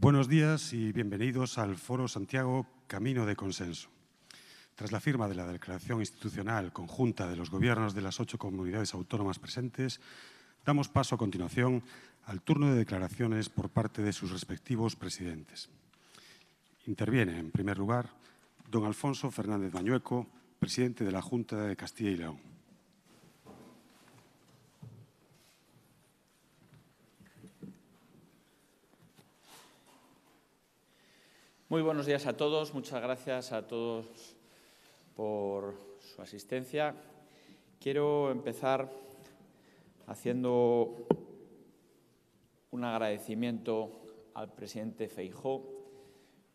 Buenos días y bienvenidos al Foro Santiago Camino de Consenso. Tras la firma de la Declaración Institucional Conjunta de los Gobiernos de las ocho comunidades autónomas presentes, damos paso a continuación al turno de declaraciones por parte de sus respectivos presidentes. Interviene, en primer lugar, don Alfonso Fernández Mañueco, presidente de la Junta de Castilla y León. Muy buenos días a todos. Muchas gracias a todos por su asistencia. Quiero empezar haciendo un agradecimiento al presidente Feijó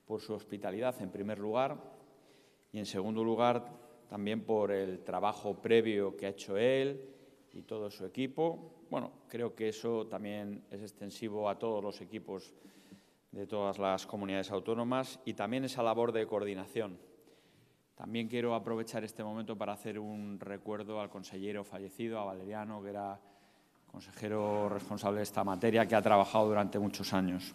por su hospitalidad, en primer lugar, y en segundo lugar también por el trabajo previo que ha hecho él y todo su equipo. Bueno, creo que eso también es extensivo a todos los equipos de todas las comunidades autónomas y también esa labor de coordinación. También quiero aprovechar este momento para hacer un recuerdo al consejero fallecido, a Valeriano, que era consejero responsable de esta materia, que ha trabajado durante muchos años.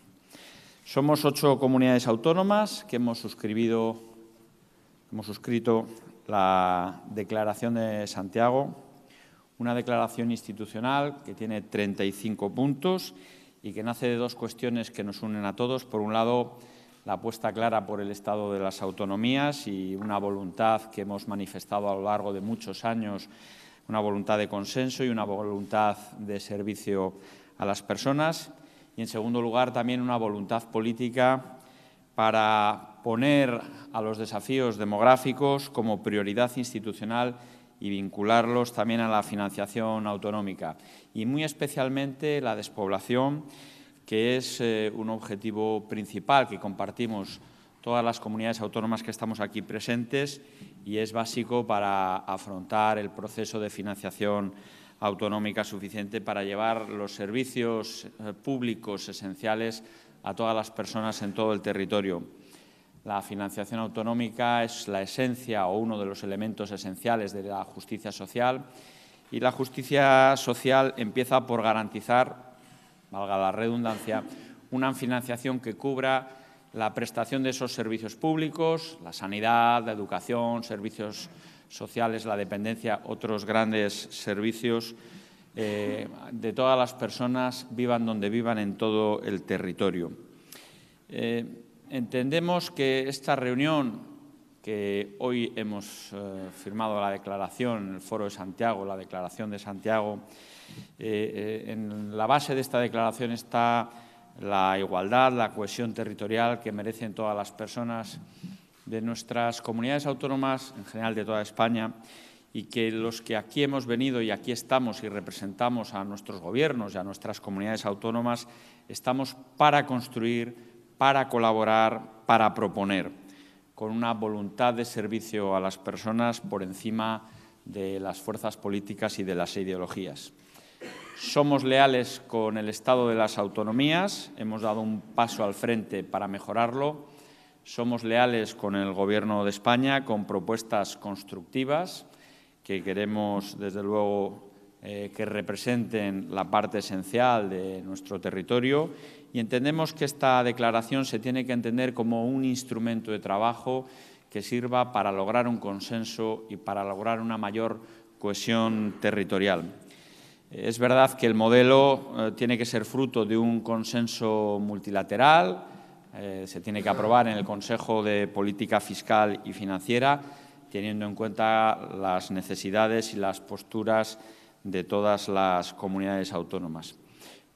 Somos ocho comunidades autónomas que hemos, hemos suscrito la Declaración de Santiago, una declaración institucional que tiene 35 puntos y que nace de dos cuestiones que nos unen a todos. Por un lado, la apuesta clara por el Estado de las autonomías y una voluntad que hemos manifestado a lo largo de muchos años, una voluntad de consenso y una voluntad de servicio a las personas. Y, en segundo lugar, también una voluntad política para poner a los desafíos demográficos como prioridad institucional y vincularlos también a la financiación autonómica y muy especialmente la despoblación, que es eh, un objetivo principal que compartimos todas las comunidades autónomas que estamos aquí presentes y es básico para afrontar el proceso de financiación autonómica suficiente para llevar los servicios eh, públicos esenciales a todas las personas en todo el territorio. La financiación autonómica es la esencia o uno de los elementos esenciales de la justicia social y la justicia social empieza por garantizar, valga la redundancia, una financiación que cubra la prestación de esos servicios públicos, la sanidad, la educación, servicios sociales, la dependencia, otros grandes servicios eh, de todas las personas, vivan donde vivan en todo el territorio. Eh, Entendemos que esta reunión que hoy hemos eh, firmado la declaración en el Foro de Santiago, la declaración de Santiago, eh, eh, en la base de esta declaración está la igualdad, la cohesión territorial que merecen todas las personas de nuestras comunidades autónomas, en general de toda España, y que los que aquí hemos venido y aquí estamos y representamos a nuestros gobiernos y a nuestras comunidades autónomas, estamos para construir para colaborar, para proponer, con una voluntad de servicio a las personas por encima de las fuerzas políticas y de las ideologías. Somos leales con el estado de las autonomías, hemos dado un paso al frente para mejorarlo. Somos leales con el Gobierno de España, con propuestas constructivas que queremos, desde luego, eh, que representen la parte esencial de nuestro territorio y entendemos que esta declaración se tiene que entender como un instrumento de trabajo que sirva para lograr un consenso y para lograr una mayor cohesión territorial. Es verdad que el modelo eh, tiene que ser fruto de un consenso multilateral, eh, se tiene que aprobar en el Consejo de Política Fiscal y Financiera, teniendo en cuenta las necesidades y las posturas de todas las comunidades autónomas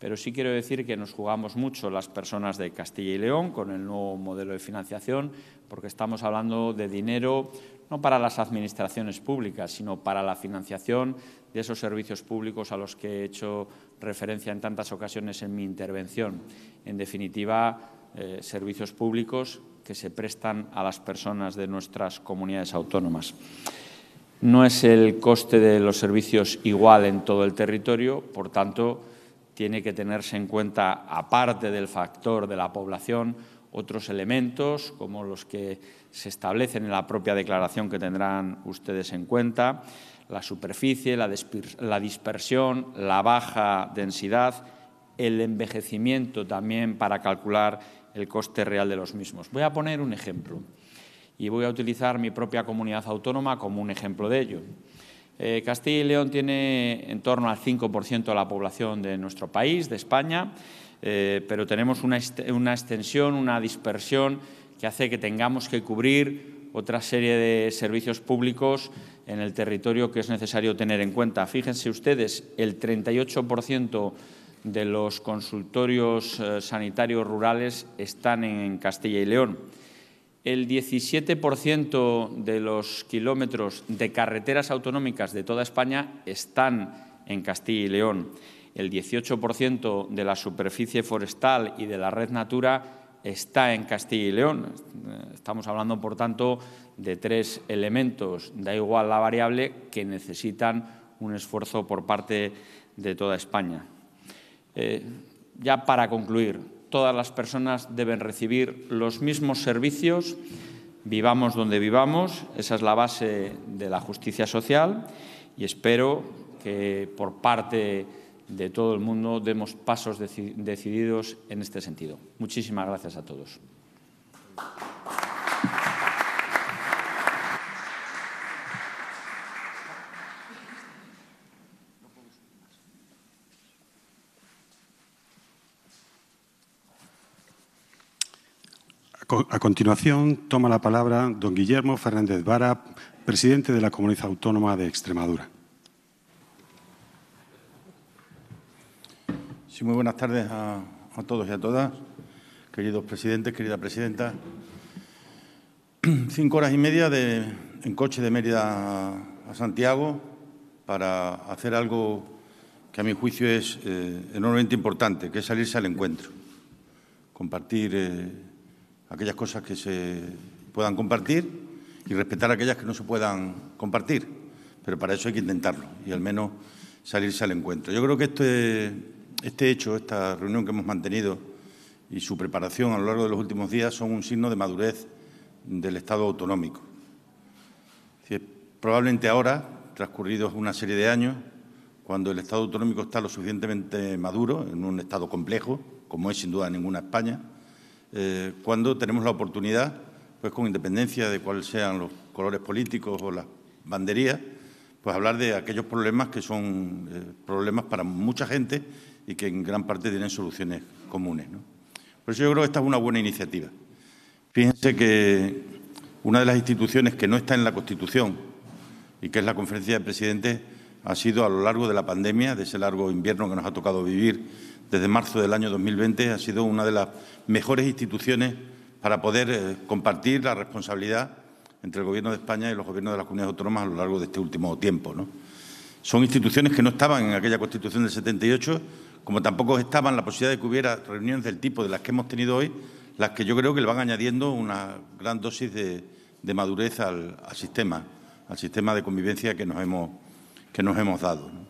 pero sí quiero decir que nos jugamos mucho las personas de Castilla y León con el nuevo modelo de financiación, porque estamos hablando de dinero no para las administraciones públicas, sino para la financiación de esos servicios públicos a los que he hecho referencia en tantas ocasiones en mi intervención. En definitiva, eh, servicios públicos que se prestan a las personas de nuestras comunidades autónomas. No es el coste de los servicios igual en todo el territorio, por tanto, tiene que tenerse en cuenta, aparte del factor de la población, otros elementos como los que se establecen en la propia declaración que tendrán ustedes en cuenta, la superficie, la, dispersión, la baja densidad, el envejecimiento también para calcular el coste real de los mismos. Voy a poner un ejemplo y voy a utilizar mi propia comunidad autónoma como un ejemplo de ello. Eh, Castilla y León tiene en torno al 5% de la población de nuestro país, de España, eh, pero tenemos una, una extensión, una dispersión que hace que tengamos que cubrir otra serie de servicios públicos en el territorio que es necesario tener en cuenta. Fíjense ustedes, el 38% de los consultorios eh, sanitarios rurales están en Castilla y León el 17% de los kilómetros de carreteras autonómicas de toda España están en Castilla y León. El 18% de la superficie forestal y de la red Natura está en Castilla y León. Estamos hablando, por tanto, de tres elementos, da igual la variable, que necesitan un esfuerzo por parte de toda España. Eh, ya para concluir, todas las personas deben recibir los mismos servicios, vivamos donde vivamos, esa es la base de la justicia social y espero que por parte de todo el mundo demos pasos decididos en este sentido. Muchísimas gracias a todos. A continuación, toma la palabra don Guillermo Fernández Vara, presidente de la Comunidad Autónoma de Extremadura. Sí, muy buenas tardes a, todos y a todas, queridos presidentes, querida presidenta. Cinco horas y media en coche de Mérida a, Santiago para hacer algo que a mi juicio es eh, enormemente importante, que es salirse al encuentro, compartir... Eh, aquellas cosas que se puedan compartir y respetar aquellas que no se puedan compartir. Pero para eso hay que intentarlo y al menos salirse al encuentro. Yo creo que este, este hecho, esta reunión que hemos mantenido y su preparación a lo largo de los últimos días son un signo de madurez del Estado autonómico. Probablemente ahora, transcurridos una serie de años, cuando el Estado autonómico está lo suficientemente maduro, en un Estado complejo, como es sin duda ninguna España, eh, cuando tenemos la oportunidad, pues con independencia de cuáles sean los colores políticos o las banderías, pues hablar de aquellos problemas que son eh, problemas para mucha gente y que en gran parte tienen soluciones comunes. Por eso yo creo que esta es una buena iniciativa. Fíjense que una de las instituciones que no está en la Constitución y que es la Conferencia de Presidentes ha sido a lo largo de la pandemia, de ese largo invierno que nos ha tocado vivir desde marzo del año 2020, ha sido una de las mejores instituciones para poder eh, compartir la responsabilidad entre el Gobierno de España y los gobiernos de las comunidades autónomas a lo largo de este último tiempo. Son instituciones que no estaban en aquella Constitución del 78, como tampoco estaban la posibilidad de que hubiera reuniones del tipo de las que hemos tenido hoy, las que yo creo que le van añadiendo una gran dosis de, madurez al, sistema, al sistema de convivencia que nos hemos, dado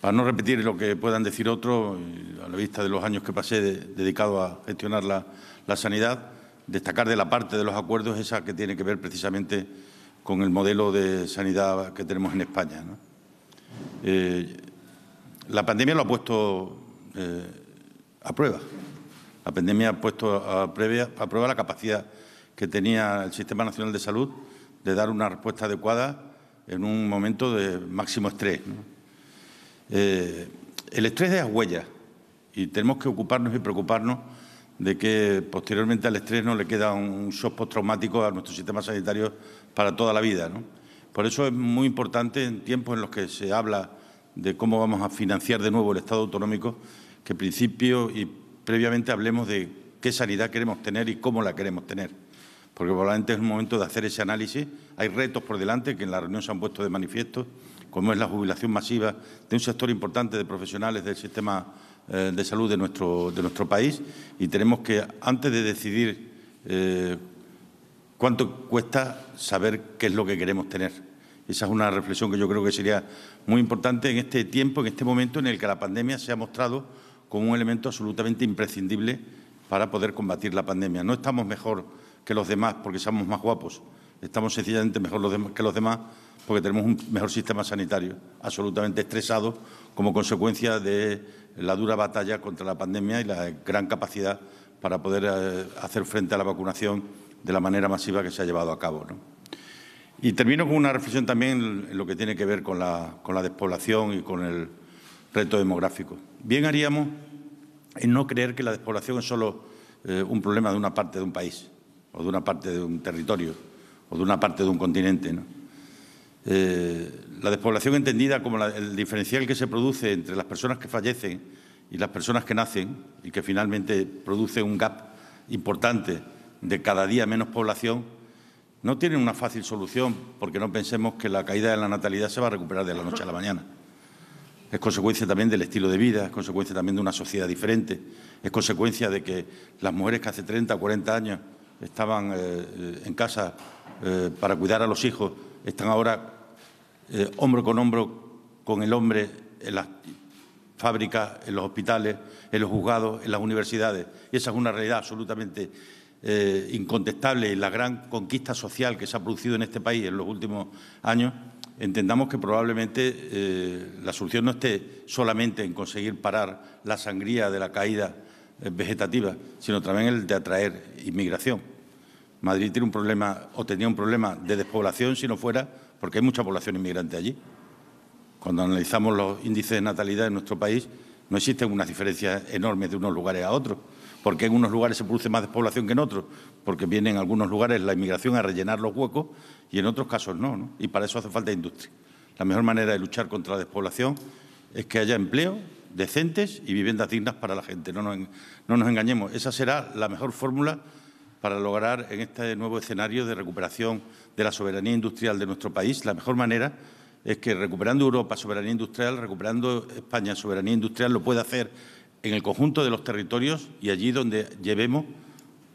para no repetir lo que puedan decir otros, eh, a la vista de los años que pasé dedicado a gestionar la, sanidad, destacar de la parte de los acuerdos esa que tiene que ver precisamente con el modelo de sanidad que tenemos en España. Eh, la pandemia lo ha puesto eh, a prueba. La pandemia ha puesto a, prueba la capacidad que tenía el Sistema Nacional de Salud de dar una respuesta adecuada en un momento de máximo estrés. Eh, el estrés deja huellas y tenemos que ocuparnos y preocuparnos de que posteriormente al estrés no le queda un shock postraumático a nuestro sistema sanitario para toda la vida. Por eso es muy importante en tiempos en los que se habla de cómo vamos a financiar de nuevo el Estado autonómico, que en principio y previamente hablemos de qué sanidad queremos tener y cómo la queremos tener. Porque probablemente es el momento de hacer ese análisis. Hay retos por delante que en la reunión se han puesto de manifiesto como es la jubilación masiva de un sector importante de profesionales del sistema eh, de salud de nuestro, de nuestro país y tenemos que, antes de decidir eh, cuánto cuesta, saber qué es lo que queremos tener. Esa es una reflexión que yo creo que sería muy importante en este tiempo, en este momento en el que la pandemia se ha mostrado como un elemento absolutamente imprescindible para poder combatir la pandemia. No estamos mejor que los demás porque somos más guapos, estamos sencillamente mejor que los demás porque tenemos un mejor sistema sanitario, absolutamente estresado como consecuencia de la dura batalla contra la pandemia y la gran capacidad para poder eh, hacer frente a la vacunación de la manera masiva que se ha llevado a cabo. ¿no? Y termino con una reflexión también en lo que tiene que ver con la, despoblación y con el reto demográfico. Bien haríamos en no creer que la despoblación es solo eh, un problema de una parte de un país o de una parte de un territorio o de una parte de un continente. ¿no? Eh, la despoblación entendida como el diferencial que se produce entre las personas que fallecen y las personas que nacen y que finalmente produce un gap importante de cada día menos población, no tiene una fácil solución porque no pensemos que la caída de la natalidad se va a recuperar de la noche a la mañana. Es consecuencia también del estilo de vida, es consecuencia también de una sociedad diferente, es consecuencia de que las mujeres que hace 30 o 40 años estaban eh, eh, en casa para cuidar a los hijos están ahora eh, hombro con hombro con el hombre en las fábricas, en los hospitales, en los juzgados, en las universidades. Y esa es una realidad absolutamente eh, incontestable y la gran conquista social que se ha producido en este país en los últimos años, entendamos que probablemente eh, la solución no esté solamente en conseguir parar la sangría de la caída vegetativa, sino también el de atraer inmigración. Madrid tiene un problema o tenía un problema de despoblación si no fuera porque hay mucha población inmigrante allí. Cuando analizamos los índices de natalidad en nuestro país, no existen unas diferencias enormes de unos lugares a otros. porque en unos lugares se produce más despoblación que en otros? Porque viene en algunos lugares la inmigración a rellenar los huecos y en otros casos no, Y para eso hace falta industria. La mejor manera de luchar contra la despoblación es que haya empleo decentes y viviendas dignas para la gente. no nos engañemos. Esa será la mejor fórmula para lograr en este nuevo escenario de recuperación de la soberanía industrial de nuestro país, la mejor manera es que recuperando Europa soberanía industrial, recuperando España soberanía industrial, lo pueda hacer en el conjunto de los territorios y allí donde llevemos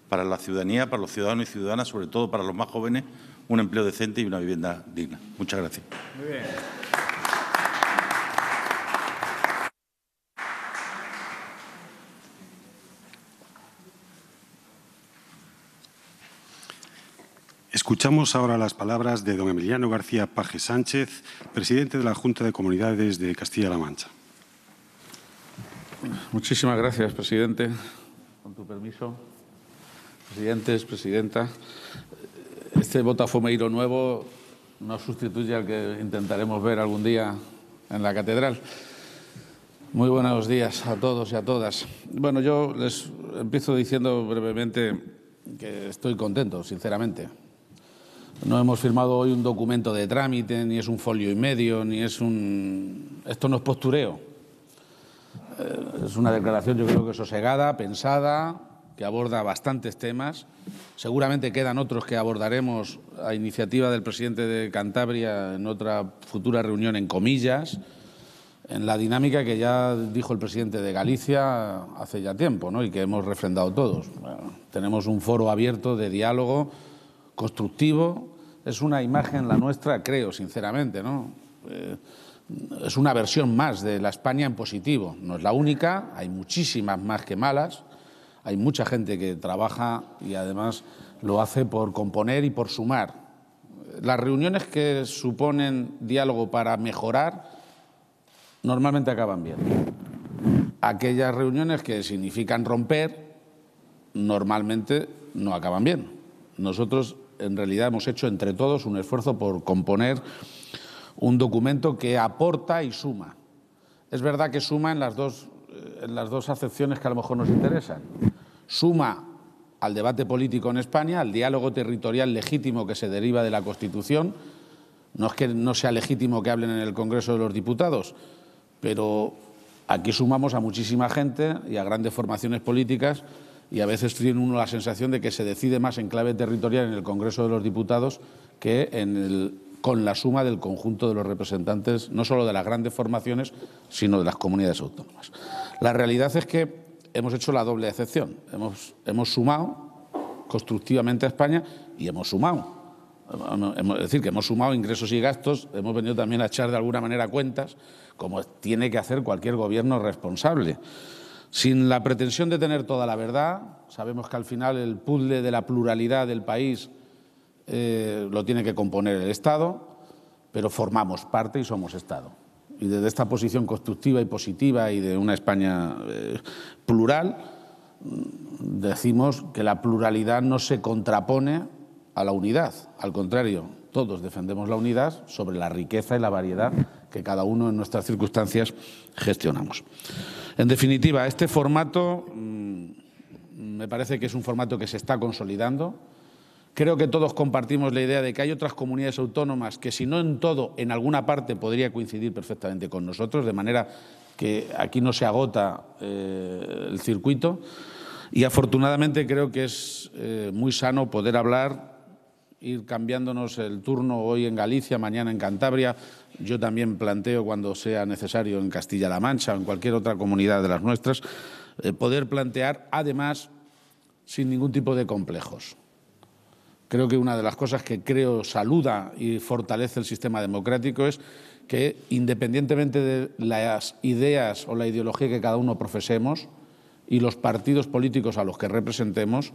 para la ciudadanía, para los ciudadanos y ciudadanas, sobre todo para los más jóvenes, un empleo decente y una vivienda digna. Muchas gracias. Escuchamos ahora las palabras de don Emiliano García Paje Sánchez, presidente de la Junta de Comunidades de Castilla-La Mancha. Muchísimas gracias, presidente. Con tu permiso, presidentes, presidenta. Este Botafumeiro nuevo no sustituye al que intentaremos ver algún día en la catedral. Muy buenos días a todos y a todas. Bueno, yo les empiezo diciendo brevemente que estoy contento, sinceramente, no hemos firmado hoy un documento de trámite, ni es un folio y medio, ni es un... Esto no es postureo. Eh, es una declaración yo creo que sosegada, pensada, que aborda bastantes temas. Seguramente quedan otros que abordaremos a iniciativa del presidente de Cantabria en otra futura reunión en comillas, en la dinámica que ya dijo el presidente de Galicia hace ya tiempo ¿no? y que hemos refrendado todos. tenemos un foro abierto de diálogo constructivo, es una imagen la nuestra, creo, sinceramente, ¿no? Eh, es una versión más de la España en positivo. No es la única, hay muchísimas más que malas. Hay mucha gente que trabaja y además lo hace por componer y por sumar. Las reuniones que suponen diálogo para mejorar normalmente acaban bien. Aquellas reuniones que significan romper normalmente no acaban bien. Nosotros en realidad hemos hecho entre todos un esfuerzo por componer un documento que aporta y suma. Es verdad que suma en las dos, eh, las dos acepciones que a lo mejor nos interesan. Suma al debate político en España, al diálogo territorial legítimo que se deriva de la Constitución. No es que no sea legítimo que hablen en el Congreso de los Diputados, pero aquí sumamos a muchísima gente y a grandes formaciones políticas y a veces tiene uno la sensación de que se decide más en clave territorial en el Congreso de los Diputados que con la suma del conjunto de los representantes, no solo de las grandes formaciones, sino de las comunidades autónomas. La realidad es que hemos hecho la doble excepción. Hemos, hemos sumado constructivamente a España y hemos sumado. Es decir, que hemos sumado ingresos y gastos, hemos venido también a echar de alguna manera cuentas, como tiene que hacer cualquier gobierno responsable. Sin la pretensión de tener toda la verdad, sabemos que al final el puzzle de la pluralidad del país eh, lo tiene que componer el Estado, pero formamos parte y somos Estado. Y desde esta posición constructiva y positiva y de una España eh, plural, decimos que la pluralidad no se contrapone a la unidad, al contrario, todos defendemos la unidad sobre la riqueza y la variedad que cada uno en nuestras circunstancias gestionamos. En definitiva, este formato mm, me parece que es un formato que se está consolidando. Creo que todos compartimos la idea de que hay otras comunidades autónomas que, si no en todo, en alguna parte podría coincidir perfectamente con nosotros, de manera que aquí no se agota eh, el circuito. Y afortunadamente creo que es eh, muy sano poder hablar ir cambiándonos el turno hoy en Galicia, mañana en Cantabria. Yo también planteo cuando sea necesario en Castilla-La Mancha o en cualquier otra comunidad de las nuestras, eh, poder plantear además sin ningún tipo de complejos. Creo que una de las cosas que creo saluda y fortalece el sistema democrático es que independientemente de las ideas o la ideología que cada uno profesemos y los partidos políticos a los que representemos,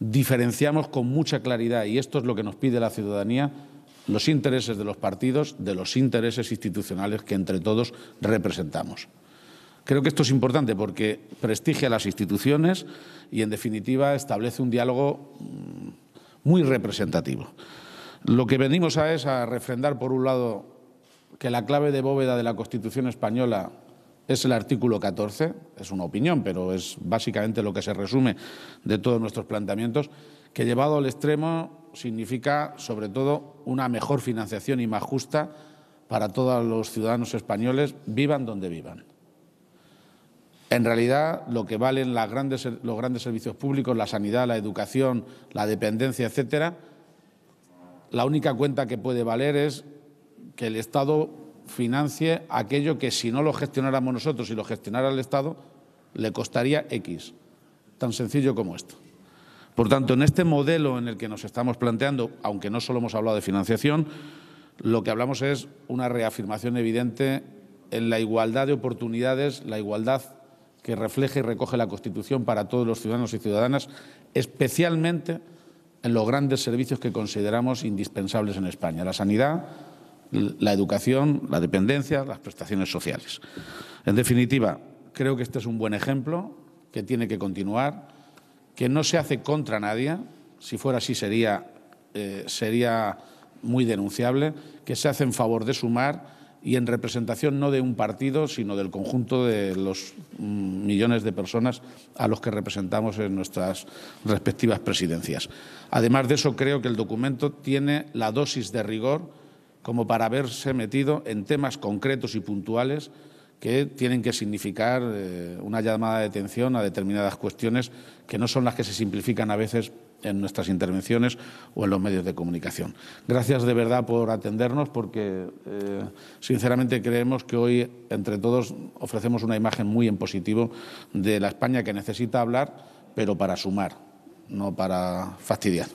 diferenciamos con mucha claridad, y esto es lo que nos pide la ciudadanía, los intereses de los partidos de los intereses institucionales que entre todos representamos. Creo que esto es importante porque prestigia a las instituciones y, en definitiva, establece un diálogo mm, muy representativo. Lo que venimos a es a refrendar, por un lado, que la clave de bóveda de la Constitución española es el artículo 14, es una opinión, pero es básicamente lo que se resume de todos nuestros planteamientos, que llevado al extremo significa, sobre todo, una mejor financiación y más justa para todos los ciudadanos españoles, vivan donde vivan. En realidad, lo que valen los grandes servicios públicos, la sanidad, la educación, la dependencia, etcétera, la única cuenta que puede valer es que el Estado financie aquello que si no lo gestionáramos nosotros y lo gestionara el Estado, le costaría X. Tan sencillo como esto. Por tanto, en este modelo en el que nos estamos planteando, aunque no solo hemos hablado de financiación, lo que hablamos es una reafirmación evidente en la igualdad de oportunidades, la igualdad que refleja y recoge la Constitución para todos los ciudadanos y ciudadanas, especialmente en los grandes servicios que consideramos indispensables en España, la sanidad, la educación, la dependencia, las prestaciones sociales. En definitiva, creo que este es un buen ejemplo que tiene que continuar, que no se hace contra nadie, si fuera así sería, eh, sería muy denunciable, que se hace en favor de sumar y en representación no de un partido, sino del conjunto de los mm, millones de personas a los que representamos en nuestras respectivas presidencias. Además de eso, creo que el documento tiene la dosis de rigor como para haberse metido en temas concretos y puntuales que tienen que significar eh, una llamada de atención a determinadas cuestiones que no son las que se simplifican a veces en nuestras intervenciones o en los medios de comunicación. Gracias de verdad por atendernos porque eh, sinceramente creemos que hoy entre todos ofrecemos una imagen muy en positivo de la España que necesita hablar, pero para sumar, no para fastidiar.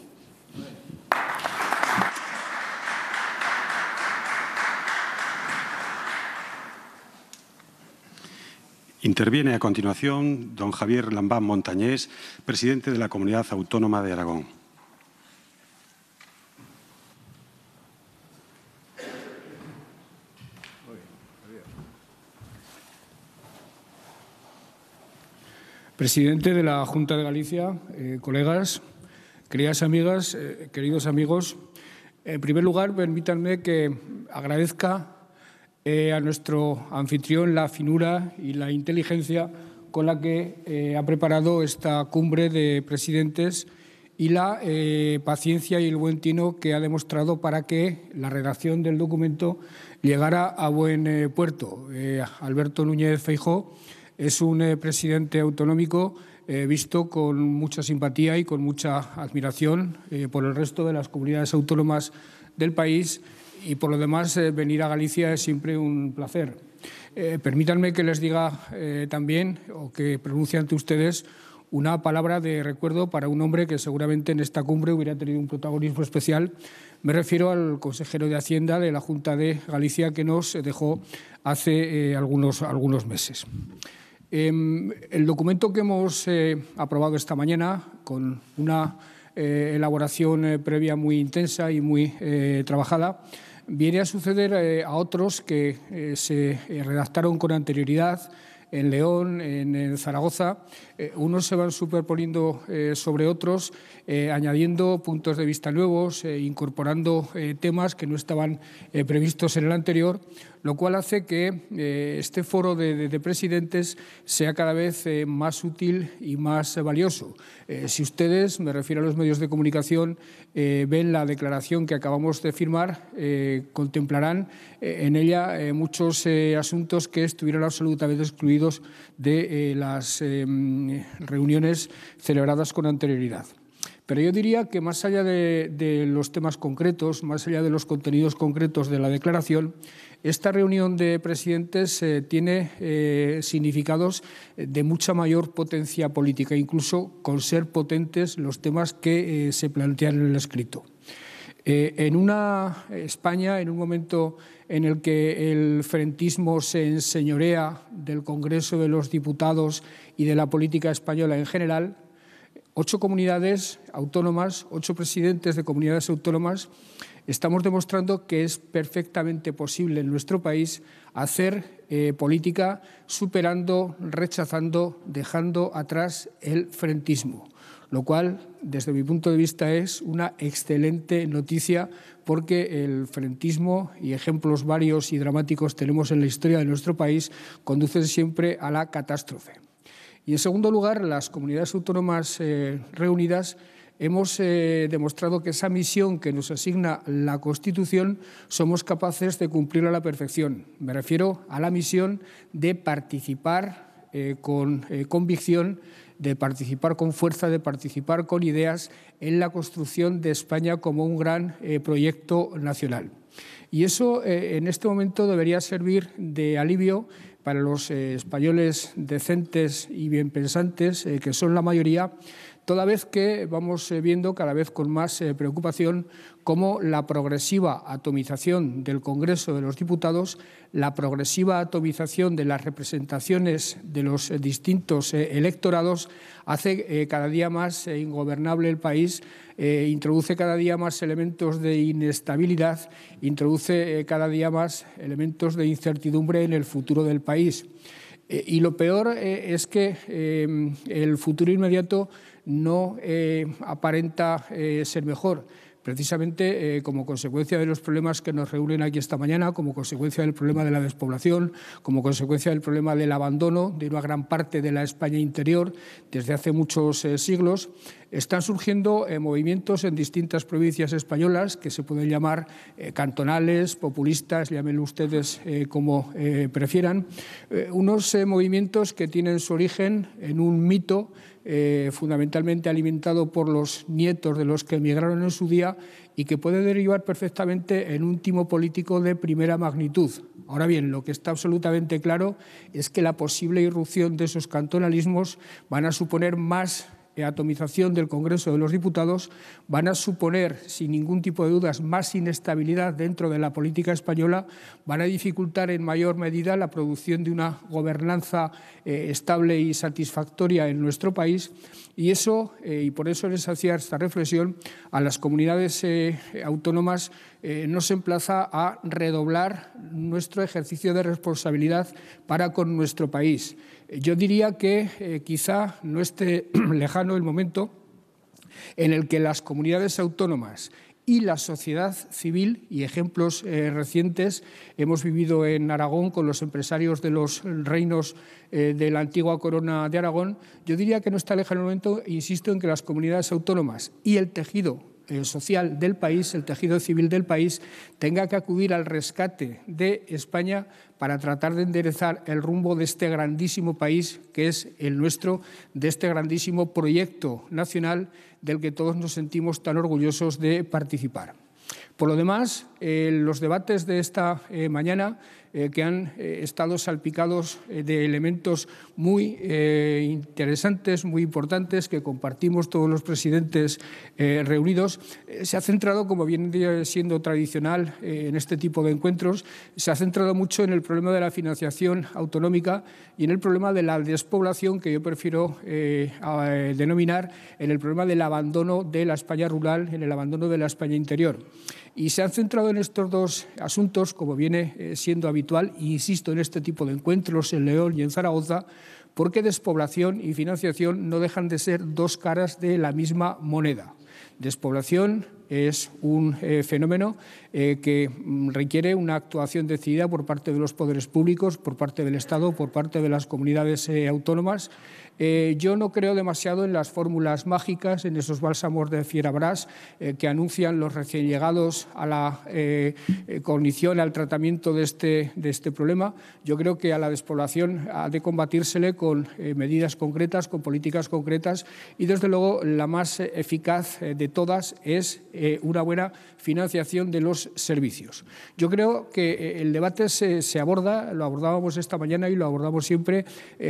Interviene a continuación don Javier Lambán Montañés, presidente de la Comunidad Autónoma de Aragón. Presidente de la Junta de Galicia, eh, colegas, queridas amigas, eh, queridos amigos, en primer lugar, permítanme que agradezca eh, a nuestro anfitrión la finura y la inteligencia con la que eh, ha preparado esta cumbre de presidentes y la eh, paciencia y el buen tino que ha demostrado para que la redacción del documento llegara a buen puerto. Alberto Núñez Feijó es un presidente autonómico visto con mucha simpatía y con mucha admiración por el resto de las comunidades autónomas del país y por lo demás eh, venir a Galicia es siempre un placer. Eh, permítanme que les diga eh, también o que pronuncie ante ustedes una palabra de recuerdo para un hombre que seguramente en esta cumbre hubiera tenido un protagonismo especial. Me refiero al consejero de Hacienda de la Junta de Galicia que nos dejó hace algunos, algunos meses. Em, el documento que hemos aprobado esta mañana, con una elaboración previa muy intensa y muy trabajada, viene a suceder eh, a otros que eh, se eh, redactaron con anterioridad en León, en, Zaragoza, unos se van superponiendo sobre otros, añadiendo puntos de vista nuevos, incorporando temas que no estaban previstos en el anterior, lo cual hace que este foro de, presidentes sea cada vez más útil y más valioso. si ustedes, me refiero a los medios de comunicación, eh, ven la declaración que acabamos de firmar, eh, contemplarán eh, en ella muchos asuntos que estuvieron absolutamente excluidos de las em, reuniones celebradas con anterioridad. Pero yo diría que más allá de, los temas concretos, más allá de los contenidos concretos de la declaración, esta reunión de presidentes eh, tiene eh, significados eh, de mucha mayor potencia política, incluso con ser potentes los temas que se plantean en el escrito. en una España, en un momento en el que el frentismo se enseñorea del Congreso de los Diputados y de la política española en general, ocho comunidades autónomas, ocho presidentes de comunidades autónomas, estamos demostrando que es perfectamente posible en nuestro país hacer eh, política superando, rechazando, dejando atrás el frentismo, lo cual, desde mi punto de vista, es una excelente noticia porque el frentismo y ejemplos varios y dramáticos tenemos en la historia de nuestro país conducen siempre a la catástrofe. Y en segundo lugar, las comunidades autónomas eh, reunidas hemos eh, demostrado que esa misión que nos asigna la Constitución somos capaces de cumplirla a la perfección. Me refiero a la misión de participar eh, con convicción, de participar con fuerza, de participar con ideas en la construcción de España como un gran proyecto nacional. Y eso eh, en este momento debería servir de alivio para los eh, españoles decentes y bien pensantes, eh, que son la mayoría, toda vez que vamos eh, viendo cada vez con más eh, preocupación cómo la progresiva atomización del Congreso de los Diputados, la progresiva atomización de las representaciones de los eh, distintos electorados hace cada día más ingobernable el país, introduce cada día más elementos de inestabilidad, introduce cada día más elementos de incertidumbre en el futuro del país. Y lo peor es que el futuro inmediato no eh, aparenta eh, ser mejor. Precisamente eh, como consecuencia de los problemas que nos reúnen aquí esta mañana, como consecuencia del problema de la despoblación, como consecuencia del problema del abandono de una gran parte de la España interior desde hace muchos siglos, están surgiendo movimientos en distintas provincias españolas que se pueden llamar cantonales, populistas, llámenlo ustedes como prefieran, unos movimientos que tienen su origen en un mito eh, fundamentalmente alimentado por los nietos de los que emigraron en su día y que puede derivar perfectamente en un timo político de primera magnitud. Ahora bien, lo que está absolutamente claro es que la posible irrupción de esos cantonalismos van a suponer más atomización del Congreso de los Diputados van a suponer, sin ningún tipo de dudas, más inestabilidad dentro de la política española, van a dificultar en mayor medida la producción de una gobernanza eh, estable y satisfactoria en nuestro país. Y eso, eh, y por eso les hacía esta reflexión, a las comunidades eh, autónomas autónomas nos emplaza a redoblar nuestro ejercicio de responsabilidad para con nuestro país. Yo diría que eh, quizá no esté lejano el momento en el que las comunidades autónomas y la sociedad civil y ejemplos eh, recientes hemos vivido en Aragón con los empresarios de los reinos eh, de la antigua corona de Aragón, yo diría que no está lejano el momento, insisto, en que las comunidades autónomas y el tejido social del país, el tejido civil del país, tenga que acudir al rescate de España para tratar de enderezar el rumbo de este grandísimo país que es el nuestro, de este grandísimo proyecto nacional del que todos nos sentimos tan orgullosos de participar. Por lo demás, eh, los debates de esta eh, mañana, eh, que han estado salpicados de elementos muy interesantes, muy importantes, que compartimos todos los presidentes reunidos, se ha centrado, como viene siendo tradicional en este tipo de encuentros, se ha centrado mucho en el problema de la financiación autonómica y en el problema de la despoblación, que yo prefiero denominar en el problema del abandono de la España rural, en el abandono de la España interior. Y se han centrado en estos dos asuntos, como viene eh, siendo habitual, e insisto, en este tipo de encuentros en León y en Zaragoza, porque despoblación y financiación no dejan de ser dos caras de la misma moneda. Despoblación es un eh, fenómeno eh, que mm, requiere una actuación decidida por parte de los poderes públicos, por parte del Estado, por parte de las comunidades autónomas. Eh, yo no creo demasiado en las fórmulas mágicas, en esos bálsamos de fierabras eh, que anuncian los recién llegados a la eh, cognición, al tratamiento de este, de este problema. Yo creo que a la despoblación ha de combatírsele con medidas concretas, con políticas concretas y, desde luego, la más eficaz de todas es una buena financiación de los servicios. Yo creo que el debate se, se aborda, lo abordábamos esta mañana y lo abordamos siempre,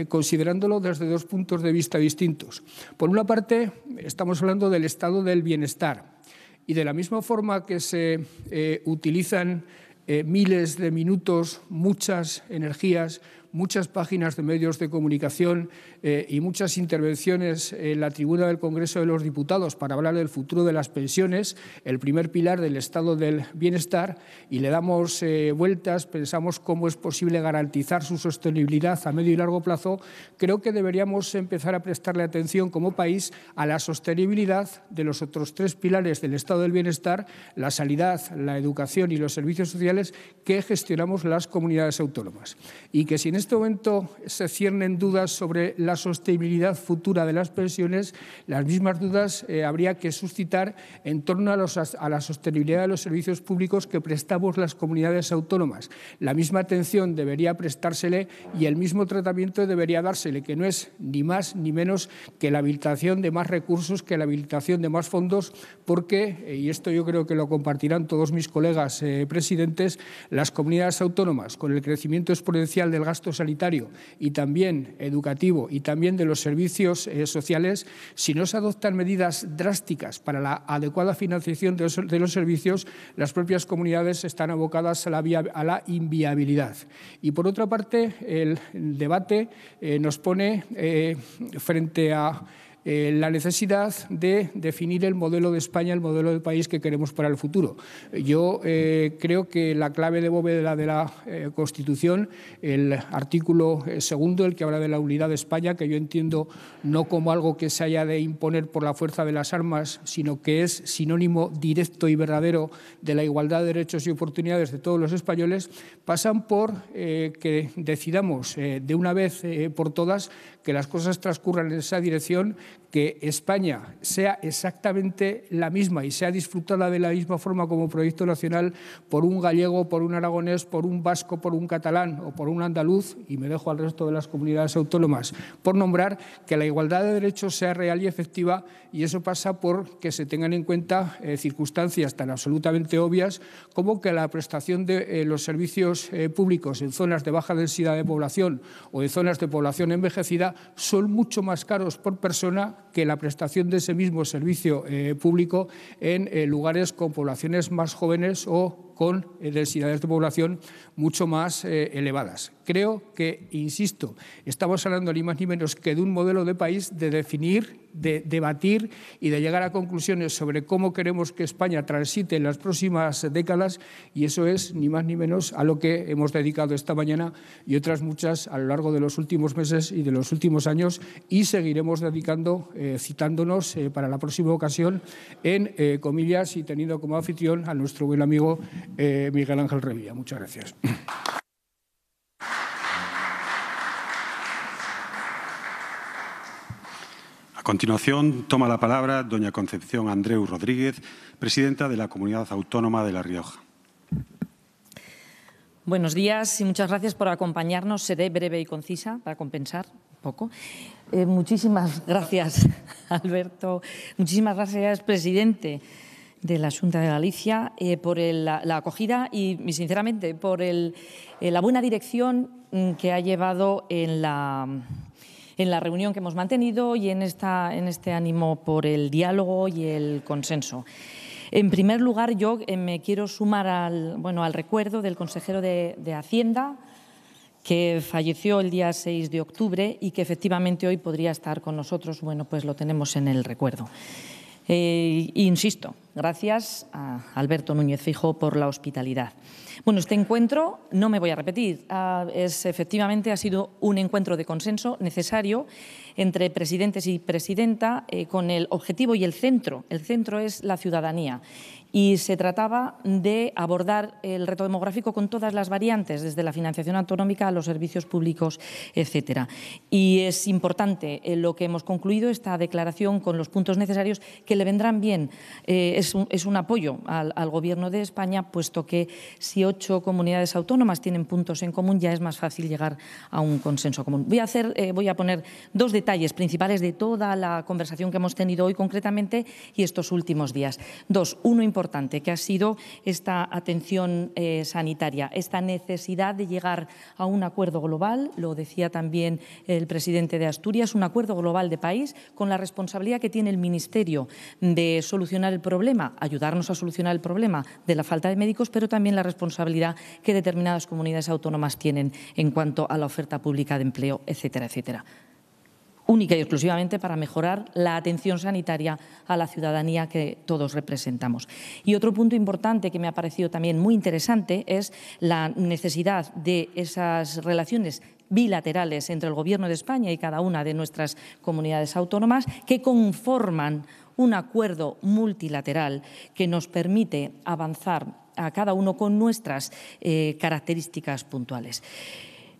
considerándolo desde dos puntos puntos de vista distintos. Por una parte, estamos hablando del estado del bienestar y de la misma forma que se eh, utilizan eh, miles de minutos, muchas energías muchas páginas de medios de comunicación eh, y muchas intervenciones en la tribuna del Congreso de los Diputados para hablar del futuro de las pensiones, el primer pilar del estado del bienestar, y le damos eh, vueltas, pensamos cómo es posible garantizar su sostenibilidad a medio y largo plazo, creo que deberíamos empezar a prestarle atención como país a la sostenibilidad de los otros tres pilares del estado del bienestar, la sanidad, la educación y los servicios sociales que gestionamos las comunidades autónomas. Y que este momento se ciernen dudas sobre la sostenibilidad futura de las pensiones, las mismas dudas eh, habría que suscitar en torno a, la sostenibilidad de los servicios públicos que prestamos las comunidades autónomas. La misma atención debería prestársele y el mismo tratamiento debería dársele, que no es ni más ni menos que la habilitación de más recursos, que la habilitación de más fondos, porque, eh, y esto yo creo que lo compartirán todos mis colegas eh, presidentes, las comunidades autónomas, con el crecimiento exponencial del gasto sanitario y también educativo y también de los servicios eh, sociales, si no se adoptan medidas drásticas para la adecuada financiación de los, servicios, las propias comunidades están abocadas a la, inviabilidad. Y por otra parte, el debate eh, nos pone eh, frente a eh, la necesidad de definir el modelo de España, el modelo de país que queremos para el futuro. Yo eh, creo que la clave de bóveda de la eh, Constitución, el artículo segundo, el que habla de la unidad de España, que yo entiendo no como algo que se haya de imponer por la fuerza de las armas, sino que es sinónimo directo y verdadero de la igualdad de derechos y oportunidades de todos los españoles, pasan por que decidamos de una vez por todas que las cosas transcurran en esa dirección, que España sea exactamente la misma y sea disfrutada de la misma forma como proyecto nacional por un gallego, por un aragonés, por un vasco, por un catalán o por un andaluz, y me dejo al resto de las comunidades autónomas, por nombrar que la igualdad de derechos sea real y efectiva, y eso pasa por que se tengan en cuenta eh, circunstancias tan absolutamente obvias como que la prestación de eh, los servicios eh, públicos en zonas de baja densidad de población o de zonas de población envejecida son mucho más caros por persona que la prestación de ese mismo servicio eh, público en eh, lugares con poblaciones más jóvenes o con eh, densidades de población mucho más elevadas. Creo que, insisto, estamos hablando ni más ni menos que de un modelo de país de definir, de debatir y de llegar a conclusiones sobre cómo queremos que España transite en las próximas décadas y eso es ni más ni menos a lo que hemos dedicado esta mañana y otras muchas a lo largo de los últimos meses y de los últimos años y seguiremos dedicando, eh, citándonos eh, para la próxima ocasión en eh, comillas y teniendo como anfitrión a nuestro buen amigo Miguel Ángel Revilla. Muchas gracias. A continuación, toma la palabra doña Concepción Andreu Rodríguez, presidenta de la Comunidad Autónoma de La Rioja. Buenos días y muchas gracias por acompañarnos. Seré breve y concisa para compensar un poco. Eh, muchísimas gracias, Alberto. Muchísimas gracias, presidente de la Junta de Galicia, eh, por la, acogida y, sinceramente, por eh, la buena dirección mm, que ha llevado en la en la reunión que hemos mantenido y en, esta, en este ánimo por el diálogo y el consenso. En primer lugar, yo eh, me quiero sumar al, bueno, al recuerdo del consejero de, Hacienda, que falleció el día 6 de octubre y que efectivamente hoy podría estar con nosotros. Bueno, pues lo tenemos en el recuerdo. Eh, insisto, Gracias a Alberto Núñez Fijo por la hospitalidad. Bueno, este encuentro, no me voy a repetir, ah, es, efectivamente ha sido un encuentro de consenso necesario entre presidentes y presidenta eh, con el objetivo y el centro. El centro es la ciudadanía y se trataba de abordar el reto demográfico con todas las variantes, desde la financiación autonómica a los servicios públicos, etcétera. Y es importante eh, lo que hemos concluido, esta declaración con los puntos necesarios que le vendrán bien. Eh, es un, apoyo al, Gobierno de España, puesto que si ocho comunidades autónomas tienen puntos en común, ya es más fácil llegar a un consenso común. Voy a, hacer, eh, voy a poner dos detalles principales de toda la conversación que hemos tenido hoy concretamente y estos últimos días. Dos, uno importante, que ha sido esta atención eh, sanitaria, esta necesidad de llegar a un acuerdo global, lo decía también el presidente de Asturias, un acuerdo global de país con la responsabilidad que tiene el Ministerio de solucionar el problema ayudarnos a solucionar el problema de la falta de médicos, pero también la responsabilidad que determinadas comunidades autónomas tienen en cuanto a la oferta pública de empleo, etcétera, etcétera única y exclusivamente para mejorar la atención sanitaria a la ciudadanía que todos representamos. Y otro punto importante que me ha parecido también muy interesante es la necesidad de esas relaciones bilaterales entre el Gobierno de España y cada una de nuestras comunidades autónomas que conforman un acuerdo multilateral que nos permite avanzar a cada uno con nuestras eh, características puntuales.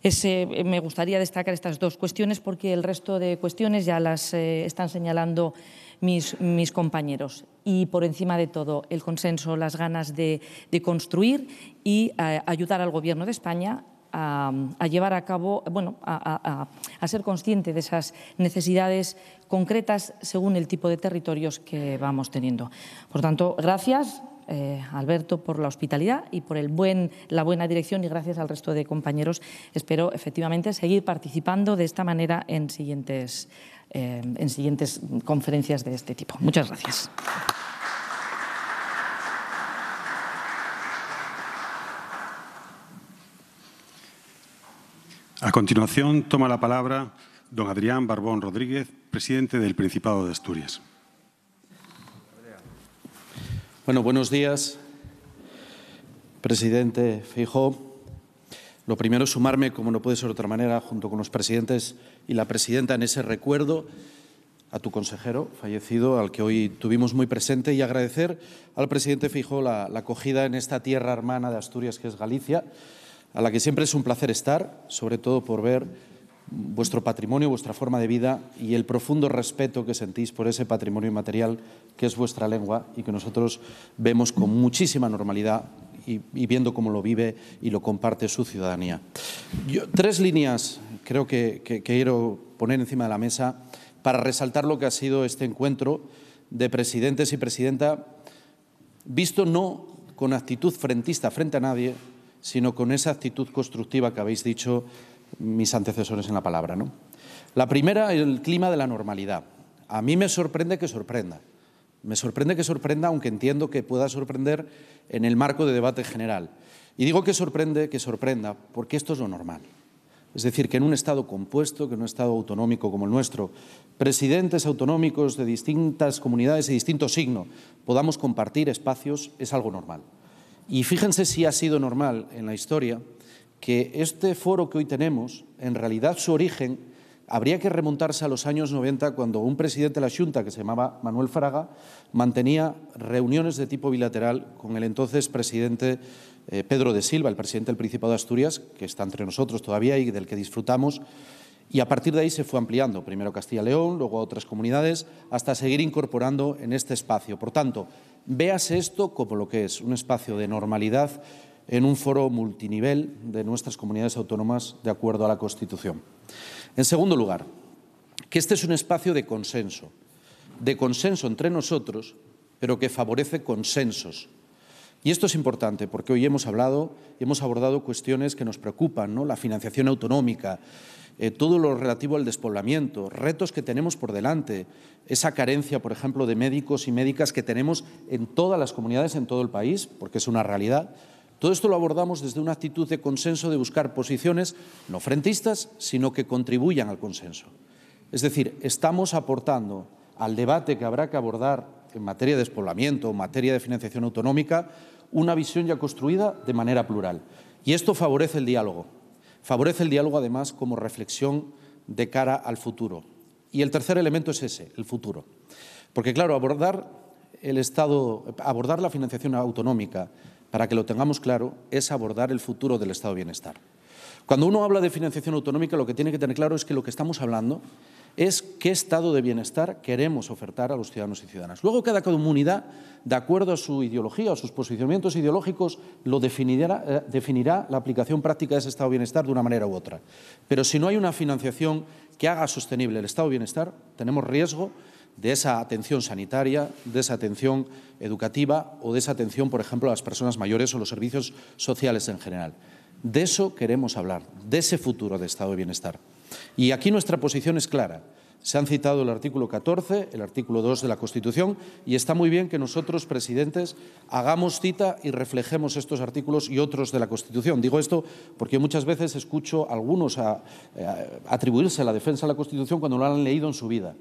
Eh, me gustaría destacar estas dos cuestiones porque el resto de cuestiones ya las eh, están señalando mis, compañeros. Y por encima de todo, el consenso, las ganas de, construir y ayudar al Gobierno de España a, llevar a cabo, bueno, a, ser consciente de esas necesidades concretas según el tipo de territorios que vamos teniendo. Por tanto, gracias. Eh, Alberto, por la hospitalidad y por el buen, la buena dirección y gracias al resto de compañeros. Espero efectivamente seguir participando de esta manera en siguientes, eh, en siguientes conferencias de este tipo. Muchas gracias. A continuación, toma la palabra don Adrián Barbón Rodríguez, presidente del Principado de Asturias. Bueno, buenos días, presidente Fijo. Lo primero es sumarme, como no puede ser de otra manera, junto con los presidentes y la presidenta en ese recuerdo a tu consejero fallecido, al que hoy tuvimos muy presente, y agradecer al presidente Fijo la, la, acogida en esta tierra hermana de Asturias, que es Galicia, a la que siempre es un placer estar, sobre todo por ver vuestro patrimonio, vuestra forma de vida y el profundo respeto que sentís por ese patrimonio inmaterial que es vuestra lengua y que nosotros vemos con muchísima normalidad y, viendo cómo lo vive y lo comparte su ciudadanía. tres líneas creo que, que, quiero poner encima de la mesa para resaltar lo que ha sido este encuentro de presidentes y presidenta, visto no con actitud frentista frente a nadie, sino con esa actitud constructiva que habéis dicho mis antecesores en la palabra. ¿no? La primera, es el clima de la normalidad. A mí me sorprende que sorprenda. Me sorprende que sorprenda, aunque entiendo que pueda sorprender en el marco de debate general. Y digo que sorprende, que sorprenda, porque esto es lo normal. Es decir, que en un Estado compuesto, que en un Estado autonómico como el nuestro, presidentes autonómicos de distintas comunidades y distintos signo podamos compartir espacios es algo normal. Y fíjense si ha sido normal en la historia que este foro que hoy tenemos, en realidad su origen, habría que remontarse a los años 90 cuando un presidente de la Junta, que se llamaba Manuel Fraga, mantenía reuniones de tipo bilateral con el entonces presidente eh, Pedro de Silva, el presidente del Principado de Asturias, que está entre nosotros todavía y del que disfrutamos. Y a partir de ahí se fue ampliando, primero Castilla-León, luego a otras comunidades, hasta seguir incorporando en este espacio. Por tanto, véase esto como lo que es, un espacio de normalidad en un foro multinivel de nuestras comunidades autónomas de acuerdo a la Constitución. En segundo lugar, que este es un espacio de consenso, de consenso entre nosotros, pero que favorece consensos. Y esto es importante porque hoy hemos hablado, y hemos abordado cuestiones que nos preocupan, ¿no? la financiación autonómica, eh, todo lo relativo al despoblamiento, retos que tenemos por delante, esa carencia, por ejemplo, de médicos y médicas que tenemos en todas las comunidades, en todo el país, porque es una realidad, todo esto lo abordamos desde una actitud de consenso de buscar posiciones no frentistas, sino que contribuyan al consenso. Es decir, estamos aportando al debate que habrá que abordar en materia de despoblamiento, en materia de financiación autonómica, una visión ya construida de manera plural. Y esto favorece el diálogo. Favorece el diálogo, además, como reflexión de cara al futuro. Y el tercer elemento es ese, el futuro. Porque, claro, abordar, el Estado, abordar la financiación autonómica, para que lo tengamos claro, es abordar el futuro del estado de bienestar. Cuando uno habla de financiación autonómica, lo que tiene que tener claro es que lo que estamos hablando es qué estado de bienestar queremos ofertar a los ciudadanos y ciudadanas. Luego cada comunidad, de acuerdo a su ideología, o sus posicionamientos ideológicos, lo definirá, eh, definirá la aplicación práctica de ese estado de bienestar de una manera u otra. Pero si no hay una financiación que haga sostenible el estado de bienestar, tenemos riesgo de esa atención sanitaria, de esa atención educativa o de esa atención, por ejemplo, a las personas mayores o los servicios sociales en general. De eso queremos hablar, de ese futuro de estado de bienestar. Y aquí nuestra posición es clara. Se han citado el artículo 14, el artículo 2 de la Constitución y está muy bien que nosotros, presidentes, hagamos cita y reflejemos estos artículos y otros de la Constitución. Digo esto porque muchas veces escucho a algunos a, a eh, atribuirse la defensa de la Constitución cuando no la han leído en su vida.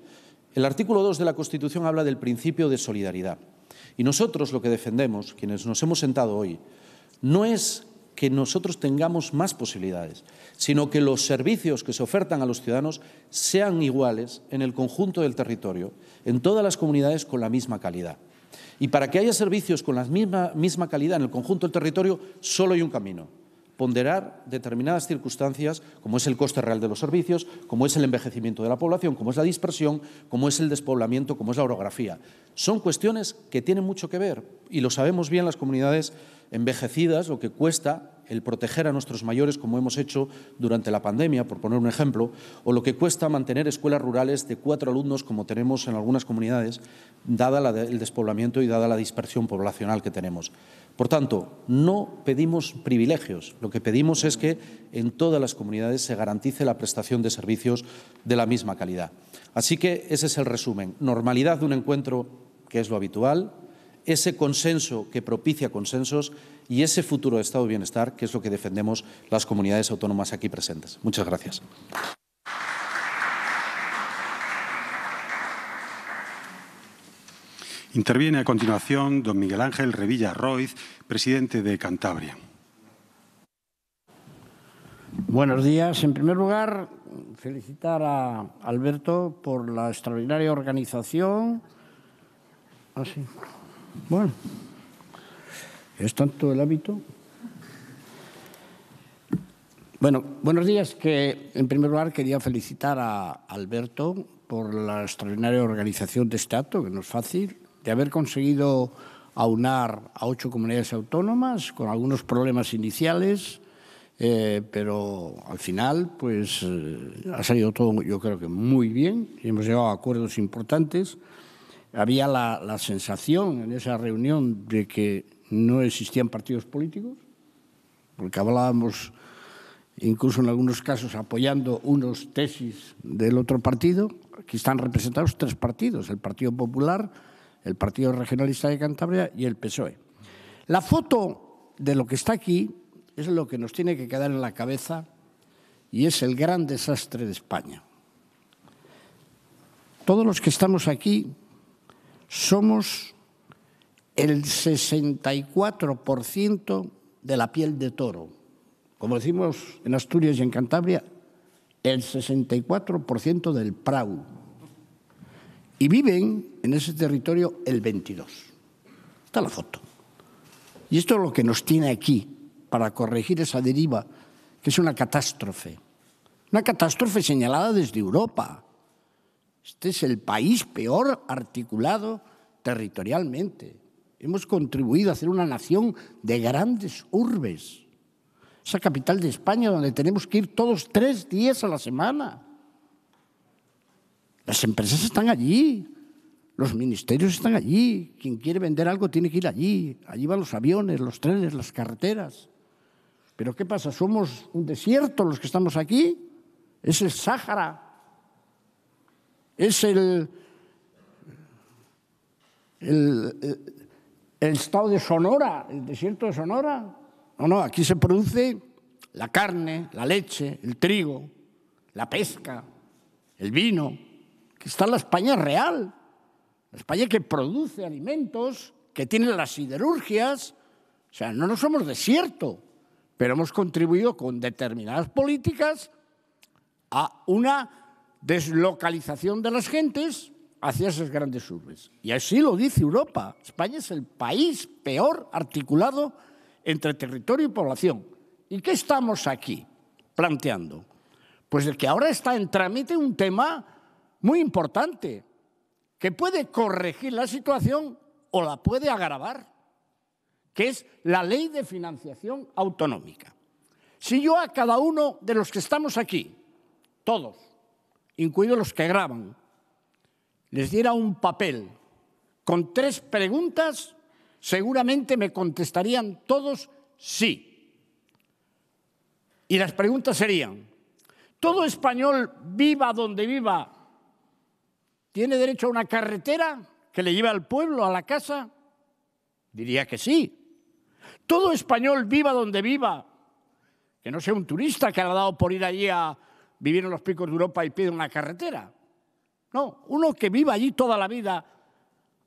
El artículo 2 de la Constitución habla del principio de solidaridad. Y nosotros lo que defendemos, quienes nos hemos sentado hoy, no es que nosotros tengamos más posibilidades, sino que los servicios que se ofertan a los ciudadanos sean iguales en el conjunto del territorio, en todas las comunidades con la misma calidad. Y para que haya servicios con la misma, misma calidad en el conjunto del territorio, solo hay un camino, ponderar determinadas circunstancias, como es el coste real de los servicios, como es el envejecimiento de la población, como es la dispersión, como es el despoblamiento, como es la orografía. Son cuestiones que tienen mucho que ver y lo sabemos bien las comunidades envejecidas, lo que cuesta el proteger a nuestros mayores como hemos hecho durante la pandemia, por poner un ejemplo, o lo que cuesta mantener escuelas rurales de cuatro alumnos como tenemos en algunas comunidades, dada el despoblamiento y dada la dispersión poblacional que tenemos. Por tanto, no pedimos privilegios, lo que pedimos es que en todas las comunidades se garantice la prestación de servicios de la misma calidad. Así que ese es el resumen. Normalidad de un encuentro, que es lo habitual, ese consenso que propicia consensos y ese futuro de Estado de Bienestar, que es lo que defendemos las comunidades autónomas aquí presentes. Muchas gracias. Interviene a continuación don Miguel Ángel Revilla Roiz, presidente de Cantabria. Buenos días. En primer lugar, felicitar a Alberto por la extraordinaria organización. Así. Ah, bueno. Es tanto el hábito. Bueno, buenos días. Que en primer lugar quería felicitar a Alberto por la extraordinaria organización de este acto, que no es fácil, de haber conseguido aunar a ocho comunidades autónomas con algunos problemas iniciales, eh, pero al final pues eh, ha salido todo yo creo que muy bien, hemos llegado a acuerdos importantes. Había la, la sensación en esa reunión de que no existían partidos políticos, porque hablábamos incluso en algunos casos apoyando unos tesis del otro partido. Aquí están representados tres partidos, el Partido Popular, el Partido Regionalista de Cantabria y el PSOE. La foto de lo que está aquí es lo que nos tiene que quedar en la cabeza y es el gran desastre de España. Todos los que estamos aquí somos el 64% de la piel de toro. Como decimos en Asturias y en Cantabria, el 64% del prau. Y viven en ese territorio el 22. Está la foto. Y esto es lo que nos tiene aquí para corregir esa deriva, que es una catástrofe. Una catástrofe señalada desde Europa. Este es el país peor articulado territorialmente. Hemos contribuido a hacer una nación de grandes urbes. Esa capital de España donde tenemos que ir todos tres días a la semana. Las empresas están allí, los ministerios están allí, quien quiere vender algo tiene que ir allí, allí van los aviones, los trenes, las carreteras. Pero ¿qué pasa? ¿Somos un desierto los que estamos aquí? ¿Es el Sáhara? ¿Es el, el el estado de Sonora, el desierto de Sonora. No, no, aquí se produce la carne, la leche, el trigo, la pesca, el vino, que está la España real, la España que produce alimentos, que tiene las siderurgias. O sea, no nos somos desierto, pero hemos contribuido con determinadas políticas a una deslocalización de las gentes hacia esas grandes urbes. Y así lo dice Europa. España es el país peor articulado entre territorio y población. ¿Y qué estamos aquí planteando? Pues el que ahora está en trámite un tema muy importante, que puede corregir la situación o la puede agravar, que es la ley de financiación autonómica. Si yo a cada uno de los que estamos aquí, todos, incluidos los que graban, les diera un papel con tres preguntas, seguramente me contestarían todos sí. Y las preguntas serían, ¿todo español viva donde viva tiene derecho a una carretera que le lleve al pueblo, a la casa? Diría que sí. ¿Todo español viva donde viva que no sea un turista que ha dado por ir allí a vivir en los picos de Europa y pide una carretera. No, uno que viva allí toda la vida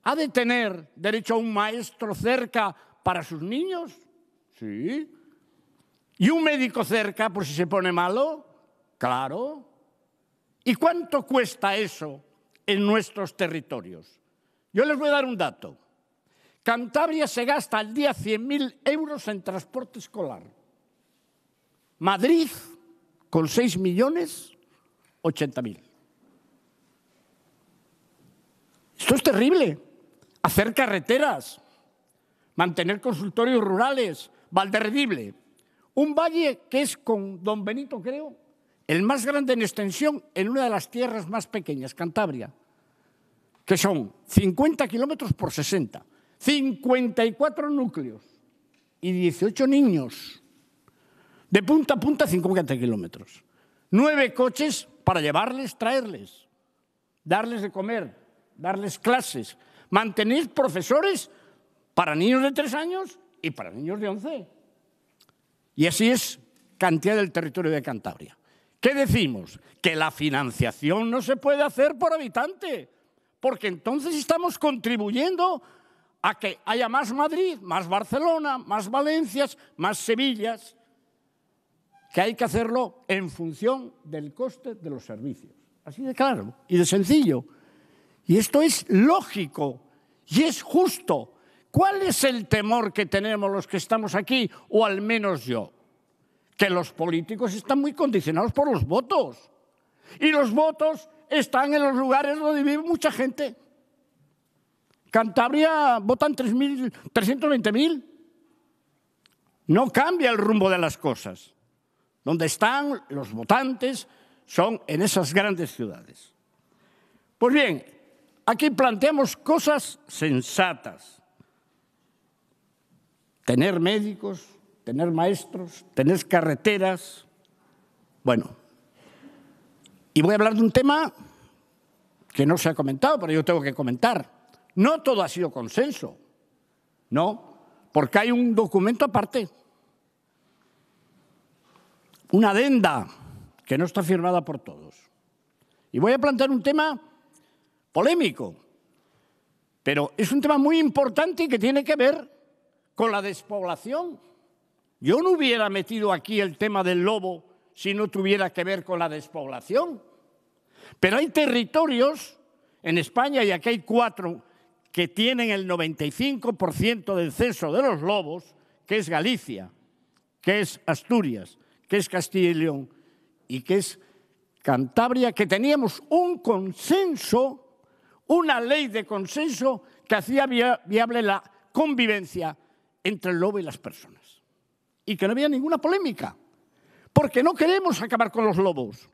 ha de tener derecho a un maestro cerca para sus niños. Sí. ¿Y un médico cerca por si se pone malo? Claro. ¿Y cuánto cuesta eso en nuestros territorios? Yo les voy a dar un dato. Cantabria se gasta al día 100.000 euros en transporte escolar. Madrid, con 6 millones, mil. Esto es terrible. Hacer carreteras, mantener consultorios rurales, valderredible, Un valle que es con don Benito, creo, el más grande en extensión en una de las tierras más pequeñas, Cantabria, que son 50 kilómetros por 60, 54 núcleos y 18 niños, de punta a punta 50 kilómetros. Nueve coches para llevarles, traerles, darles de comer, darles clases, mantener profesores para niños de tres años y para niños de once. Y así es cantidad del territorio de Cantabria. ¿Qué decimos? Que la financiación no se puede hacer por habitante, porque entonces estamos contribuyendo a que haya más Madrid, más Barcelona, más Valencias, más Sevilla, que hay que hacerlo en función del coste de los servicios. Así de claro y de sencillo. Y esto es lógico y es justo. ¿Cuál es el temor que tenemos los que estamos aquí, o al menos yo? Que los políticos están muy condicionados por los votos. Y los votos están en los lugares donde vive mucha gente. Cantabria votan 320.000. No cambia el rumbo de las cosas. Donde están los votantes son en esas grandes ciudades. Pues bien, Aquí planteamos cosas sensatas. Tener médicos, tener maestros, tener carreteras. Bueno, y voy a hablar de un tema que no se ha comentado, pero yo tengo que comentar. No todo ha sido consenso, no, porque hay un documento aparte, una adenda que no está firmada por todos. Y voy a plantear un tema polémico, pero es un tema muy importante y que tiene que ver con la despoblación. Yo no hubiera metido aquí el tema del lobo si no tuviera que ver con la despoblación. Pero hay territorios en España, y aquí hay cuatro, que tienen el 95% del censo de los lobos, que es Galicia, que es Asturias, que es Castilla y León y que es Cantabria, que teníamos un consenso una ley de consenso que hacía viable la convivencia entre el lobo y las personas. Y que no había ninguna polémica, porque no queremos acabar con los lobos.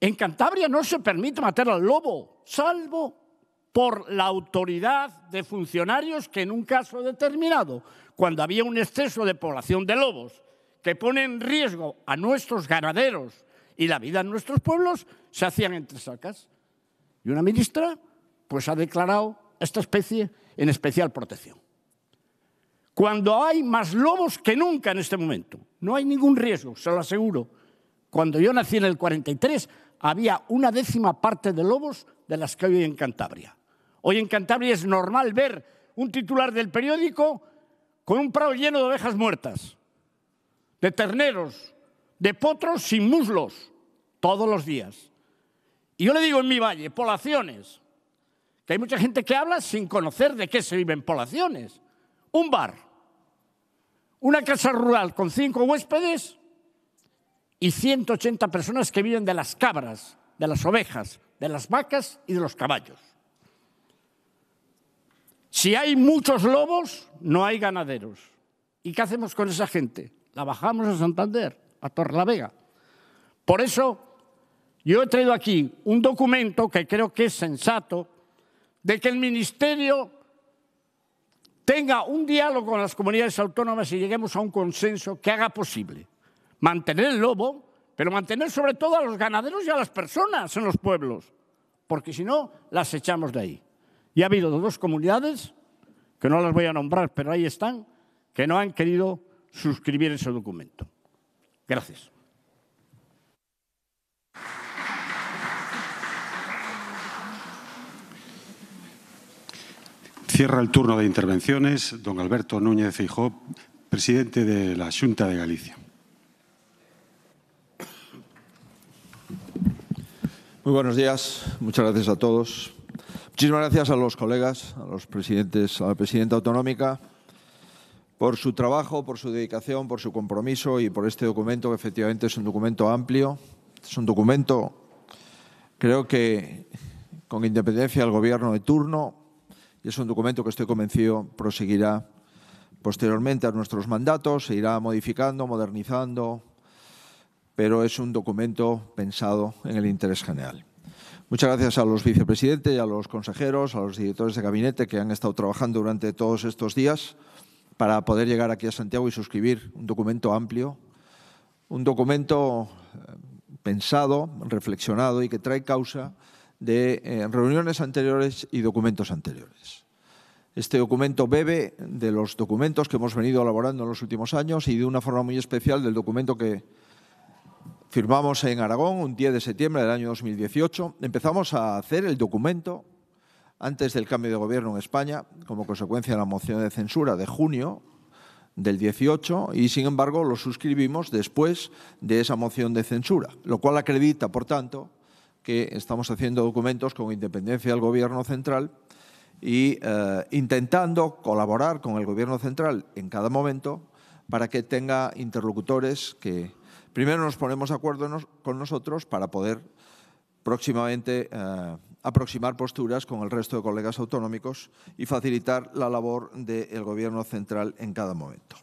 En Cantabria no se permite matar al lobo, salvo por la autoridad de funcionarios que en un caso determinado, cuando había un exceso de población de lobos que pone en riesgo a nuestros ganaderos y la vida en nuestros pueblos, se hacían entre sacas. Y una ministra pues ha declarado esta especie en especial protección. Cuando hay más lobos que nunca en este momento, no hay ningún riesgo, se lo aseguro. Cuando yo nací en el 43 había una décima parte de lobos de las que hoy en Cantabria. Hoy en Cantabria es normal ver un titular del periódico con un prado lleno de ovejas muertas, de terneros, de potros sin muslos, todos los días. Y yo le digo en mi valle, poblaciones, que hay mucha gente que habla sin conocer de qué se vive en poblaciones. Un bar, una casa rural con cinco huéspedes y 180 personas que viven de las cabras, de las ovejas, de las vacas y de los caballos. Si hay muchos lobos, no hay ganaderos. ¿Y qué hacemos con esa gente? La bajamos a Santander, a Torrelavega. Por eso yo he traído aquí un documento que creo que es sensato de que el ministerio tenga un diálogo con las comunidades autónomas y lleguemos a un consenso que haga posible mantener el lobo, pero mantener sobre todo a los ganaderos y a las personas en los pueblos, porque si no, las echamos de ahí. Y ha habido dos comunidades, que no las voy a nombrar, pero ahí están, que no han querido suscribir ese documento. Gracias. Cierra el turno de intervenciones don Alberto Núñez Feijóo, presidente de la Junta de Galicia. Muy buenos días, muchas gracias a todos. Muchísimas gracias a los colegas, a los presidentes, a la presidenta autonómica, por su trabajo, por su dedicación, por su compromiso y por este documento, que efectivamente es un documento amplio. Es un documento, creo que con independencia del gobierno de turno, y es un documento que estoy convencido proseguirá posteriormente a nuestros mandatos, se irá modificando, modernizando, pero es un documento pensado en el interés general. Muchas gracias a los vicepresidentes a los consejeros, a los directores de gabinete que han estado trabajando durante todos estos días para poder llegar aquí a Santiago y suscribir un documento amplio, un documento eh, pensado, reflexionado y que trae causa de eh, reuniones anteriores y documentos anteriores. Este documento bebe de los documentos que hemos venido elaborando en los últimos años y de una forma muy especial del documento que firmamos en Aragón un 10 de septiembre del año 2018. Empezamos a hacer el documento antes del cambio de gobierno en España, como consecuencia de la moción de censura de junio del 18, y sin embargo lo suscribimos después de esa moción de censura, lo cual acredita, por tanto, que estamos haciendo documentos con independencia del gobierno central y eh, intentando colaborar con el gobierno central en cada momento para que tenga interlocutores que primero nos ponemos de acuerdo con nosotros para poder próximamente eh, aproximar posturas con el resto de colegas autonómicos y facilitar la labor del gobierno central en cada momento.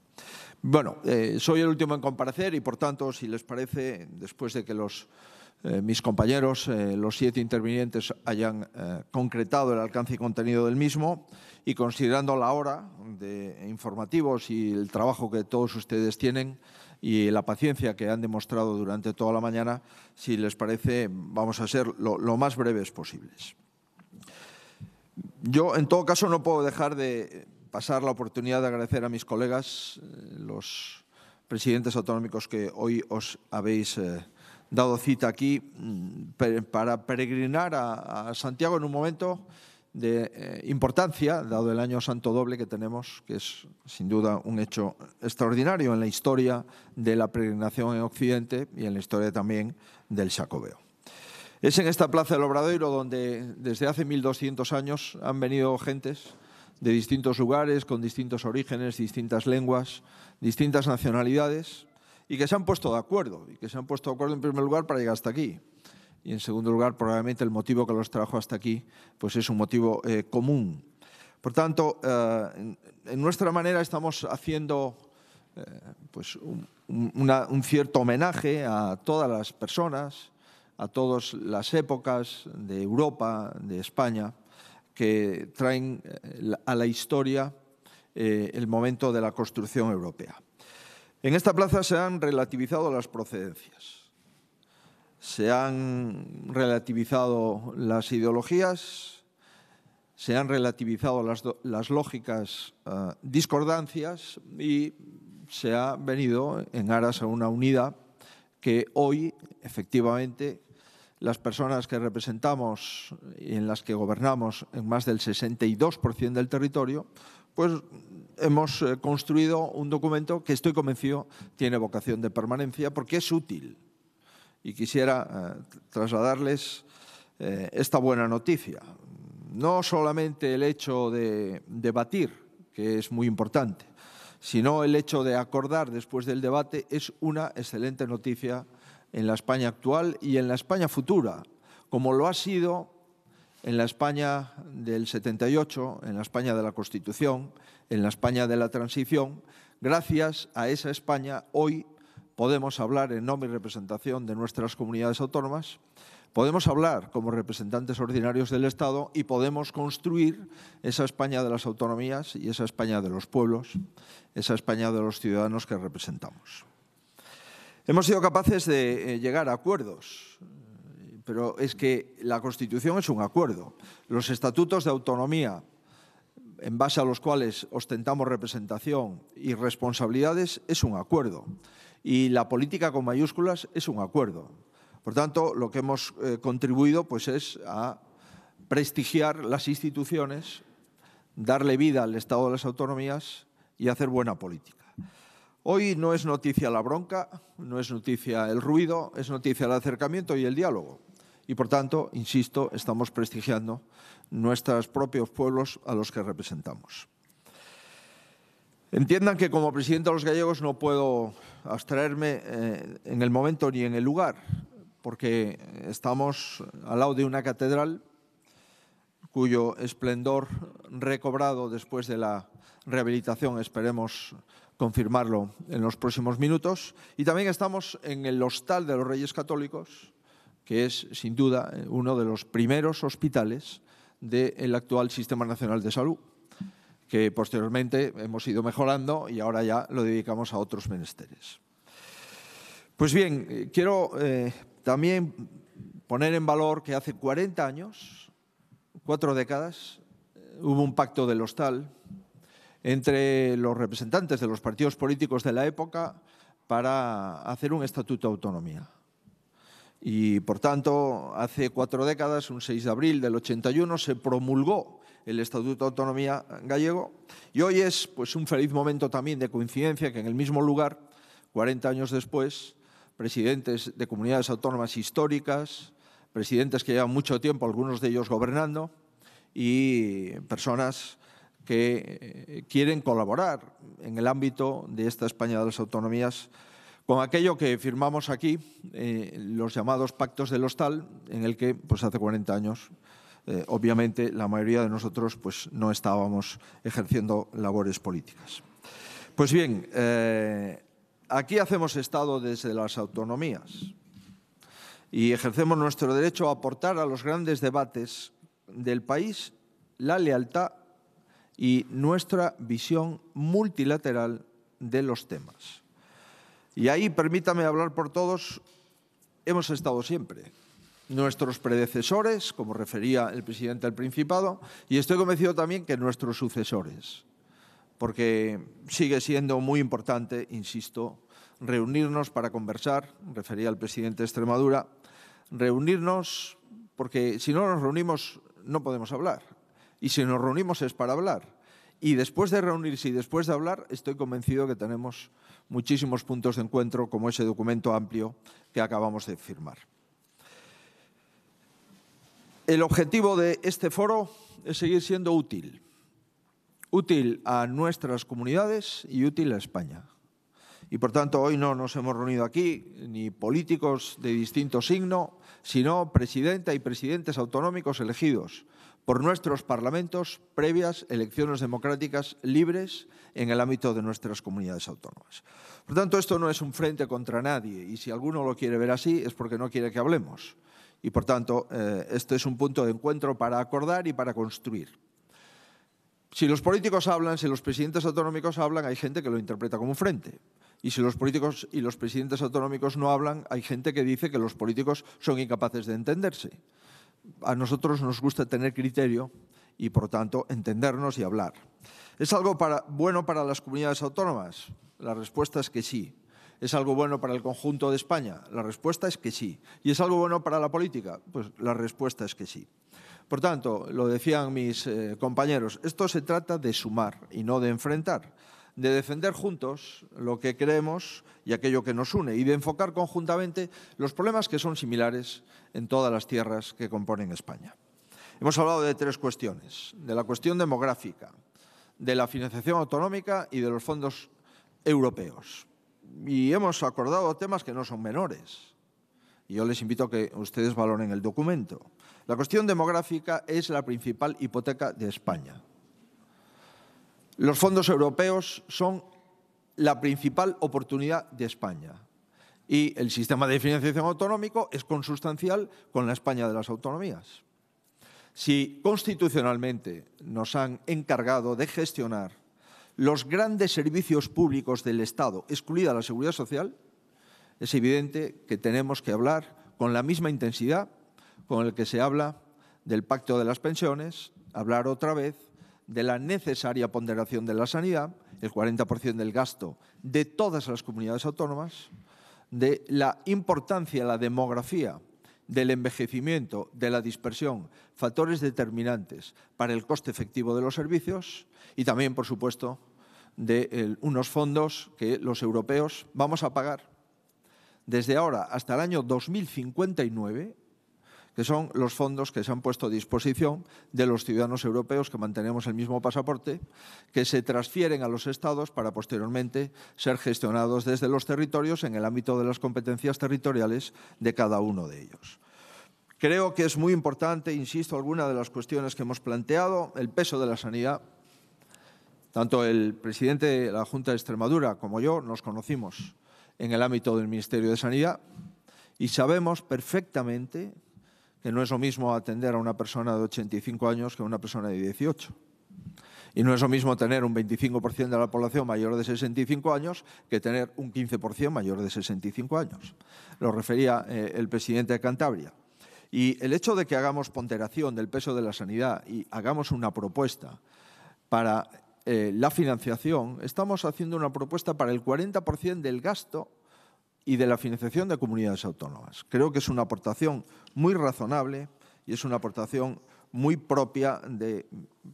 Bueno, eh, soy el último en comparecer y, por tanto, si les parece, después de que los, eh, mis compañeros, eh, los siete intervinientes, hayan concretado el alcance y contenido del mismo y considerando la hora de informativos y el trabajo que todos ustedes tienen y la paciencia que han demostrado durante toda la mañana, si les parece, vamos a ser lo más breves posibles. Yo, en todo caso, no puedo dejar de pasar la oportunidad de agradecer a mis colegas, eh, los presidentes autonómicos que hoy os habéis eh, dado cita aquí mm, para peregrinar a, Santiago en un momento de eh, importancia, dado el año santo doble que tenemos, que es sin duda un hecho extraordinario en la historia de la peregrinación en Occidente y en la historia también del Jacobeo. Es en esta plaza del Obradoiro donde desde hace 1200 años han venido gentes de distintos lugares, con distintos orígenes, distintas lenguas, distintas nacionalidades, y que se han puesto de acuerdo, y que se han puesto de acuerdo en primer lugar para llegar hasta aquí. Y en segundo lugar, probablemente el motivo que los trajo hasta aquí pues es un motivo eh, común. Por tanto, eh, en nuestra manera estamos haciendo eh, pues un cierto homenaje a todas las personas, a todas las épocas de Europa, de España, que traen eh, a la historia eh, el momento de la construcción europea. En esta plaza se han relativizado las procedencias, se han relativizado las ideologías, se han relativizado las, lógicas eh, discordancias y se ha venido en aras a una unidad que hoy efectivamente las personas que representamos y en las que gobernamos en más del 62% del territorio, pues hemos eh, construido un documento que estoy convencido tiene vocación de permanencia porque es útil. Y quisiera eh, trasladarles eh, esta buena noticia. No solamente el hecho de debatir, que es muy importante, sino el hecho de acordar después del debate es una excelente noticia en la España actual y en la España futura, como lo ha sido en la España del 78, en la España de la Constitución, en la España de la Transición. Gracias a esa España hoy podemos hablar en nombre y representación de nuestras comunidades autónomas, podemos hablar como representantes ordinarios del Estado y podemos construir esa España de las autonomías y esa España de los pueblos, esa España de los ciudadanos que representamos. Hemos sido capaces de eh, llegar a acuerdos, pero es que la Constitución es un acuerdo. Los estatutos de autonomía, en base a los cuales ostentamos representación y responsabilidades, es un acuerdo. Y la política con mayúsculas es un acuerdo. Por tanto, lo que hemos eh, contribuido pues, es a prestigiar las instituciones, darle vida al Estado de las Autonomías y hacer buena política. Hoy no es noticia la bronca, no es noticia el ruido, es noticia el acercamiento y el diálogo. Y por tanto, insisto, estamos prestigiando nuestros propios pueblos a los que representamos. Entiendan que como presidente de los gallegos no puedo abstraerme eh, en el momento ni en el lugar, porque estamos al lado de una catedral cuyo esplendor recobrado después de la rehabilitación, esperemos, confirmarlo en los próximos minutos. Y también estamos en el Hostal de los Reyes Católicos, que es sin duda uno de los primeros hospitales del actual Sistema Nacional de Salud, que posteriormente hemos ido mejorando y ahora ya lo dedicamos a otros menesteres. Pues bien, eh, quiero eh, también poner en valor que hace 40 años, cuatro décadas, eh, hubo un pacto del hostal entre los representantes de los partidos políticos de la época para hacer un estatuto de autonomía. Y por tanto, hace cuatro décadas, un 6 de abril del 81, se promulgó el Estatuto de Autonomía gallego y hoy es pues, un feliz momento también de coincidencia que en el mismo lugar, 40 años después, presidentes de comunidades autónomas históricas, presidentes que llevan mucho tiempo, algunos de ellos gobernando, y personas que eh, quieren colaborar en el ámbito de esta España de las autonomías con aquello que firmamos aquí, eh, los llamados pactos del hostal, en el que pues, hace 40 años, eh, obviamente, la mayoría de nosotros pues, no estábamos ejerciendo labores políticas. Pues bien, aquí hacemos Estado desde las autonomías y ejercemos nuestro derecho a aportar a los grandes debates del país la lealtad y nuestra visión multilateral de los temas. Y ahí, permítame hablar por todos, hemos estado siempre. Nuestros predecesores, como refería el presidente del Principado, y estoy convencido también que nuestros sucesores, porque sigue siendo muy importante, insisto, reunirnos para conversar, refería el presidente de Extremadura, reunirnos porque si no nos reunimos no podemos hablar. Y si nos reunimos es para hablar. Y después de reunirse y después de hablar, estoy convencido que tenemos muchísimos puntos de encuentro, como ese documento amplio que acabamos de firmar. El objetivo de este foro es seguir siendo útil, útil a nuestras comunidades y útil a España. Y por tanto, hoy no nos hemos reunido aquí ni políticos de distinto signo, sino presidenta y presidentes autonómicos elegidos por nuestros parlamentos previas elecciones democráticas libres en el ámbito de nuestras comunidades autónomas. Por tanto, esto no es un frente contra nadie y si alguno lo quiere ver así es porque no quiere que hablemos. Y por tanto, eh, este es un punto de encuentro para acordar y para construir. Si los políticos hablan, si los presidentes autonómicos hablan, hay gente que lo interpreta como un frente. Y si los políticos y los presidentes autonómicos no hablan, hay gente que dice que los políticos son incapaces de entenderse a nosotros nos gusta tener criterio y, por tanto, entendernos y hablar. ¿Es algo bueno para las comunidades autónomas? La respuesta es que sí. ¿Es algo bueno para el conjunto de España? La respuesta es que sí. ¿Y es algo bueno para la política? Pues la respuesta es que sí. Por tanto, lo decían mis eh, compañeros, esto se trata de sumar y no de enfrentar de defender juntos lo que creemos y aquello que nos une, y de enfocar conjuntamente los problemas que son similares en todas las tierras que componen España. Hemos hablado de tres cuestiones, de la cuestión demográfica, de la financiación autonómica y de los fondos europeos. Y hemos acordado temas que no son menores. Y yo les invito a que ustedes valoren el documento. La cuestión demográfica es la principal hipoteca de España. Los fondos europeos son la principal oportunidad de España y el sistema de financiación autonómico es consustancial con la España de las autonomías. Si constitucionalmente nos han encargado de gestionar los grandes servicios públicos del Estado, excluida la seguridad social, es evidente que tenemos que hablar con la misma intensidad con el que se habla del pacto de las pensiones, hablar otra vez de la necesaria ponderación de la sanidad, el 40% del gasto de todas las comunidades autónomas, de la importancia de la demografía, del envejecimiento, de la dispersión, factores determinantes para el coste efectivo de los servicios y también, por supuesto, de unos fondos que los europeos vamos a pagar desde ahora hasta el año 2059 que son los fondos que se han puesto a disposición de los ciudadanos europeos que mantenemos el mismo pasaporte, que se transfieren a los estados para posteriormente ser gestionados desde los territorios en el ámbito de las competencias territoriales de cada uno de ellos. Creo que es muy importante, insisto, alguna de las cuestiones que hemos planteado, el peso de la sanidad. Tanto el presidente de la Junta de Extremadura como yo nos conocimos en el ámbito del Ministerio de Sanidad y sabemos perfectamente que no es lo mismo atender a una persona de 85 años que a una persona de 18. Y no es lo mismo tener un 25% de la población mayor de 65 años que tener un 15% mayor de 65 años. Lo refería eh, el presidente de Cantabria. Y el hecho de que hagamos ponderación del peso de la sanidad y hagamos una propuesta para eh, la financiación, estamos haciendo una propuesta para el 40% del gasto y de la financiación de comunidades autónomas. Creo que es una aportación muy razonable y es una aportación muy propia de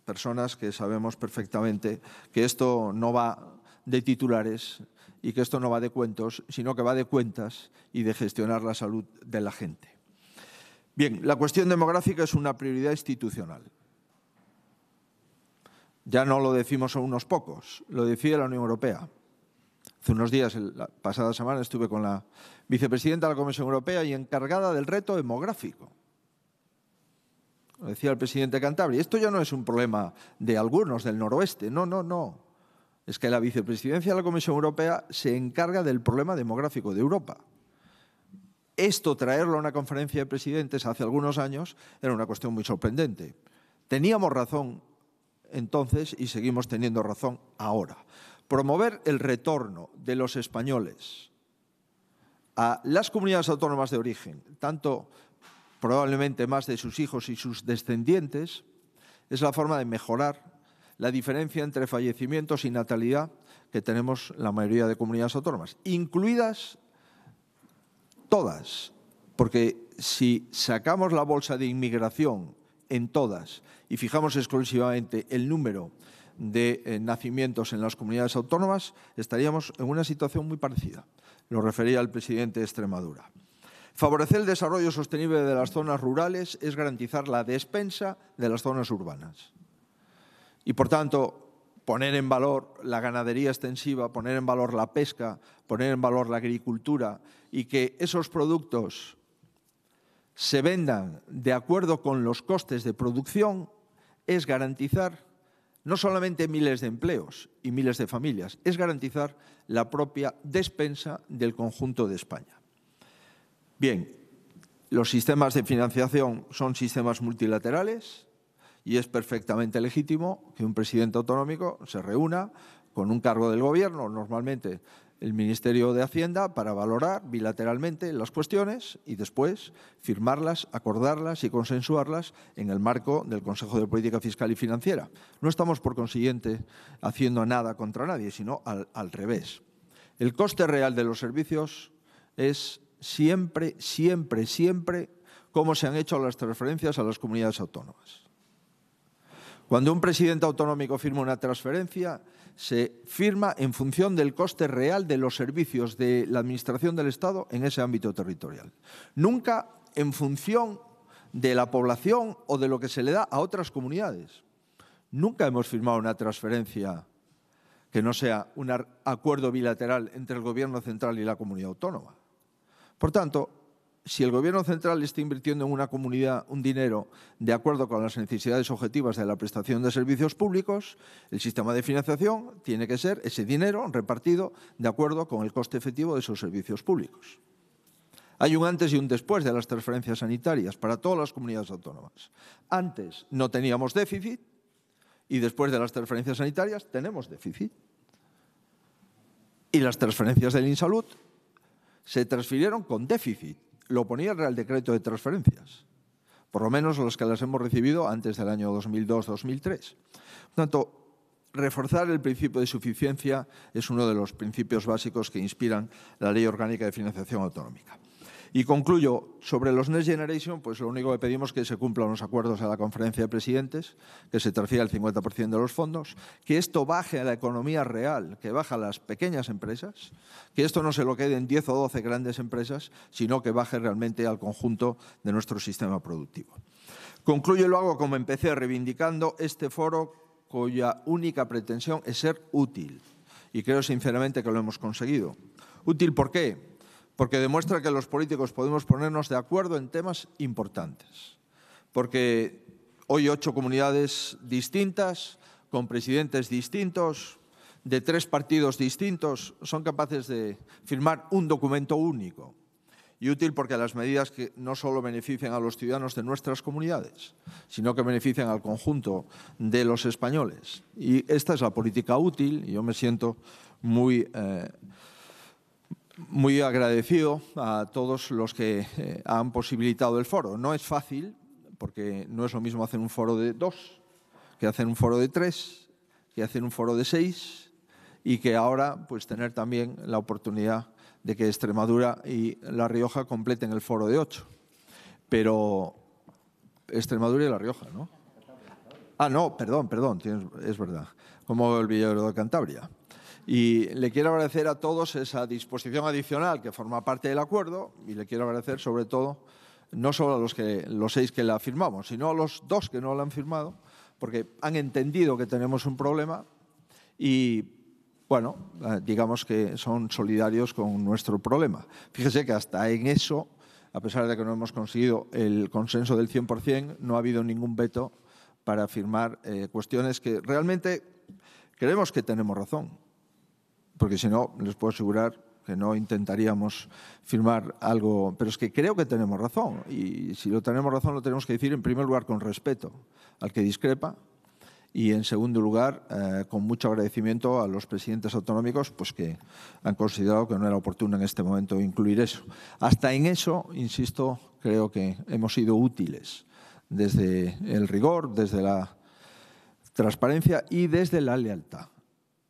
personas que sabemos perfectamente que esto no va de titulares y que esto no va de cuentos, sino que va de cuentas y de gestionar la salud de la gente. Bien, la cuestión demográfica es una prioridad institucional. Ya no lo decimos a unos pocos, lo decía la Unión Europea. Hace unos días, la pasada semana, estuve con la vicepresidenta de la Comisión Europea y encargada del reto demográfico. Lo decía el presidente Cantabria, esto ya no es un problema de algunos del noroeste, no, no, no. Es que la vicepresidencia de la Comisión Europea se encarga del problema demográfico de Europa. Esto, traerlo a una conferencia de presidentes hace algunos años, era una cuestión muy sorprendente. Teníamos razón entonces y seguimos teniendo razón ahora promover el retorno de los españoles a las comunidades autónomas de origen, tanto probablemente más de sus hijos y sus descendientes, es la forma de mejorar la diferencia entre fallecimientos y natalidad que tenemos la mayoría de comunidades autónomas, incluidas todas, porque si sacamos la bolsa de inmigración en todas y fijamos exclusivamente el número de eh, nacimientos en las comunidades autónomas, estaríamos en una situación muy parecida. Lo refería el presidente de Extremadura. Favorecer el desarrollo sostenible de las zonas rurales es garantizar la despensa de las zonas urbanas. Y, por tanto, poner en valor la ganadería extensiva, poner en valor la pesca, poner en valor la agricultura y que esos productos se vendan de acuerdo con los costes de producción es garantizar no solamente miles de empleos y miles de familias, es garantizar la propia despensa del conjunto de España. Bien, los sistemas de financiación son sistemas multilaterales y es perfectamente legítimo que un presidente autonómico se reúna con un cargo del gobierno, normalmente el Ministerio de Hacienda para valorar bilateralmente las cuestiones y después firmarlas, acordarlas y consensuarlas en el marco del Consejo de Política Fiscal y Financiera. No estamos, por consiguiente, haciendo nada contra nadie, sino al, revés. El coste real de los servicios es siempre, siempre, siempre cómo se han hecho las transferencias a las comunidades autónomas. Cuando un presidente autonómico firma una transferencia, se firma en función del coste real de los servicios de la Administración del Estado en ese ámbito territorial. Nunca en función de la población o de lo que se le da a otras comunidades. Nunca hemos firmado una transferencia que no sea un acuerdo bilateral entre el Gobierno central y la comunidad autónoma. Por tanto, si el gobierno central está invirtiendo en una comunidad un dinero de acuerdo con las necesidades objetivas de la prestación de servicios públicos, el sistema de financiación tiene que ser ese dinero repartido de acuerdo con el coste efectivo de esos servicios públicos. Hay un antes y un después de las transferencias sanitarias para todas las comunidades autónomas. Antes no teníamos déficit y después de las transferencias sanitarias tenemos déficit. Y las transferencias del Insalud se transfirieron con déficit lo ponía el Real Decreto de Transferencias, por lo menos los que las hemos recibido antes del año 2002-2003. Por tanto, reforzar el principio de suficiencia es uno de los principios básicos que inspiran la Ley Orgánica de Financiación Autonómica. Y concluyo, sobre los Next Generation, pues lo único que pedimos es que se cumplan los acuerdos de la conferencia de presidentes, que se transfiera el 50% de los fondos, que esto baje a la economía real, que baje a las pequeñas empresas, que esto no se lo queden 10 o 12 grandes empresas, sino que baje realmente al conjunto de nuestro sistema productivo. Concluyo y lo hago como empecé, reivindicando este foro cuya única pretensión es ser útil. Y creo sinceramente que lo hemos conseguido. ¿Útil por qué? porque demuestra que los políticos podemos ponernos de acuerdo en temas importantes. Porque hoy ocho comunidades distintas, con presidentes distintos, de tres partidos distintos, son capaces de firmar un documento único y útil porque las medidas que no solo benefician a los ciudadanos de nuestras comunidades, sino que benefician al conjunto de los españoles. Y esta es la política útil y yo me siento muy eh, muy agradecido a todos los que eh, han posibilitado el foro. No es fácil, porque no es lo mismo hacer un foro de dos, que hacer un foro de tres, que hacer un foro de seis, y que ahora pues tener también la oportunidad de que Extremadura y La Rioja completen el foro de ocho. Pero Extremadura y La Rioja, ¿no? Ah, no, perdón, perdón, es verdad. Como el Villero de Cantabria. Y le quiero agradecer a todos esa disposición adicional que forma parte del acuerdo y le quiero agradecer sobre todo no solo a los, que, los seis que la firmamos, sino a los dos que no la han firmado, porque han entendido que tenemos un problema y, bueno, eh, digamos que son solidarios con nuestro problema. Fíjese que hasta en eso, a pesar de que no hemos conseguido el consenso del 100%, no ha habido ningún veto para firmar eh, cuestiones que realmente creemos que tenemos razón porque si no, les puedo asegurar que no intentaríamos firmar algo, pero es que creo que tenemos razón y si lo tenemos razón lo tenemos que decir en primer lugar con respeto al que discrepa y en segundo lugar eh, con mucho agradecimiento a los presidentes autonómicos pues que han considerado que no era oportuno en este momento incluir eso. Hasta en eso, insisto, creo que hemos sido útiles desde el rigor, desde la transparencia y desde la lealtad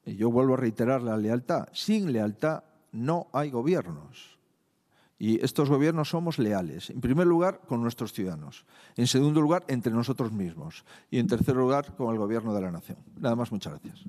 y yo vuelvo a reiterar la lealtad, sin lealtad no hay gobiernos. Y estos gobiernos somos leales, en primer lugar, con nuestros ciudadanos, en segundo lugar, entre nosotros mismos y en tercer lugar, con el gobierno de la nación. Nada más, muchas gracias.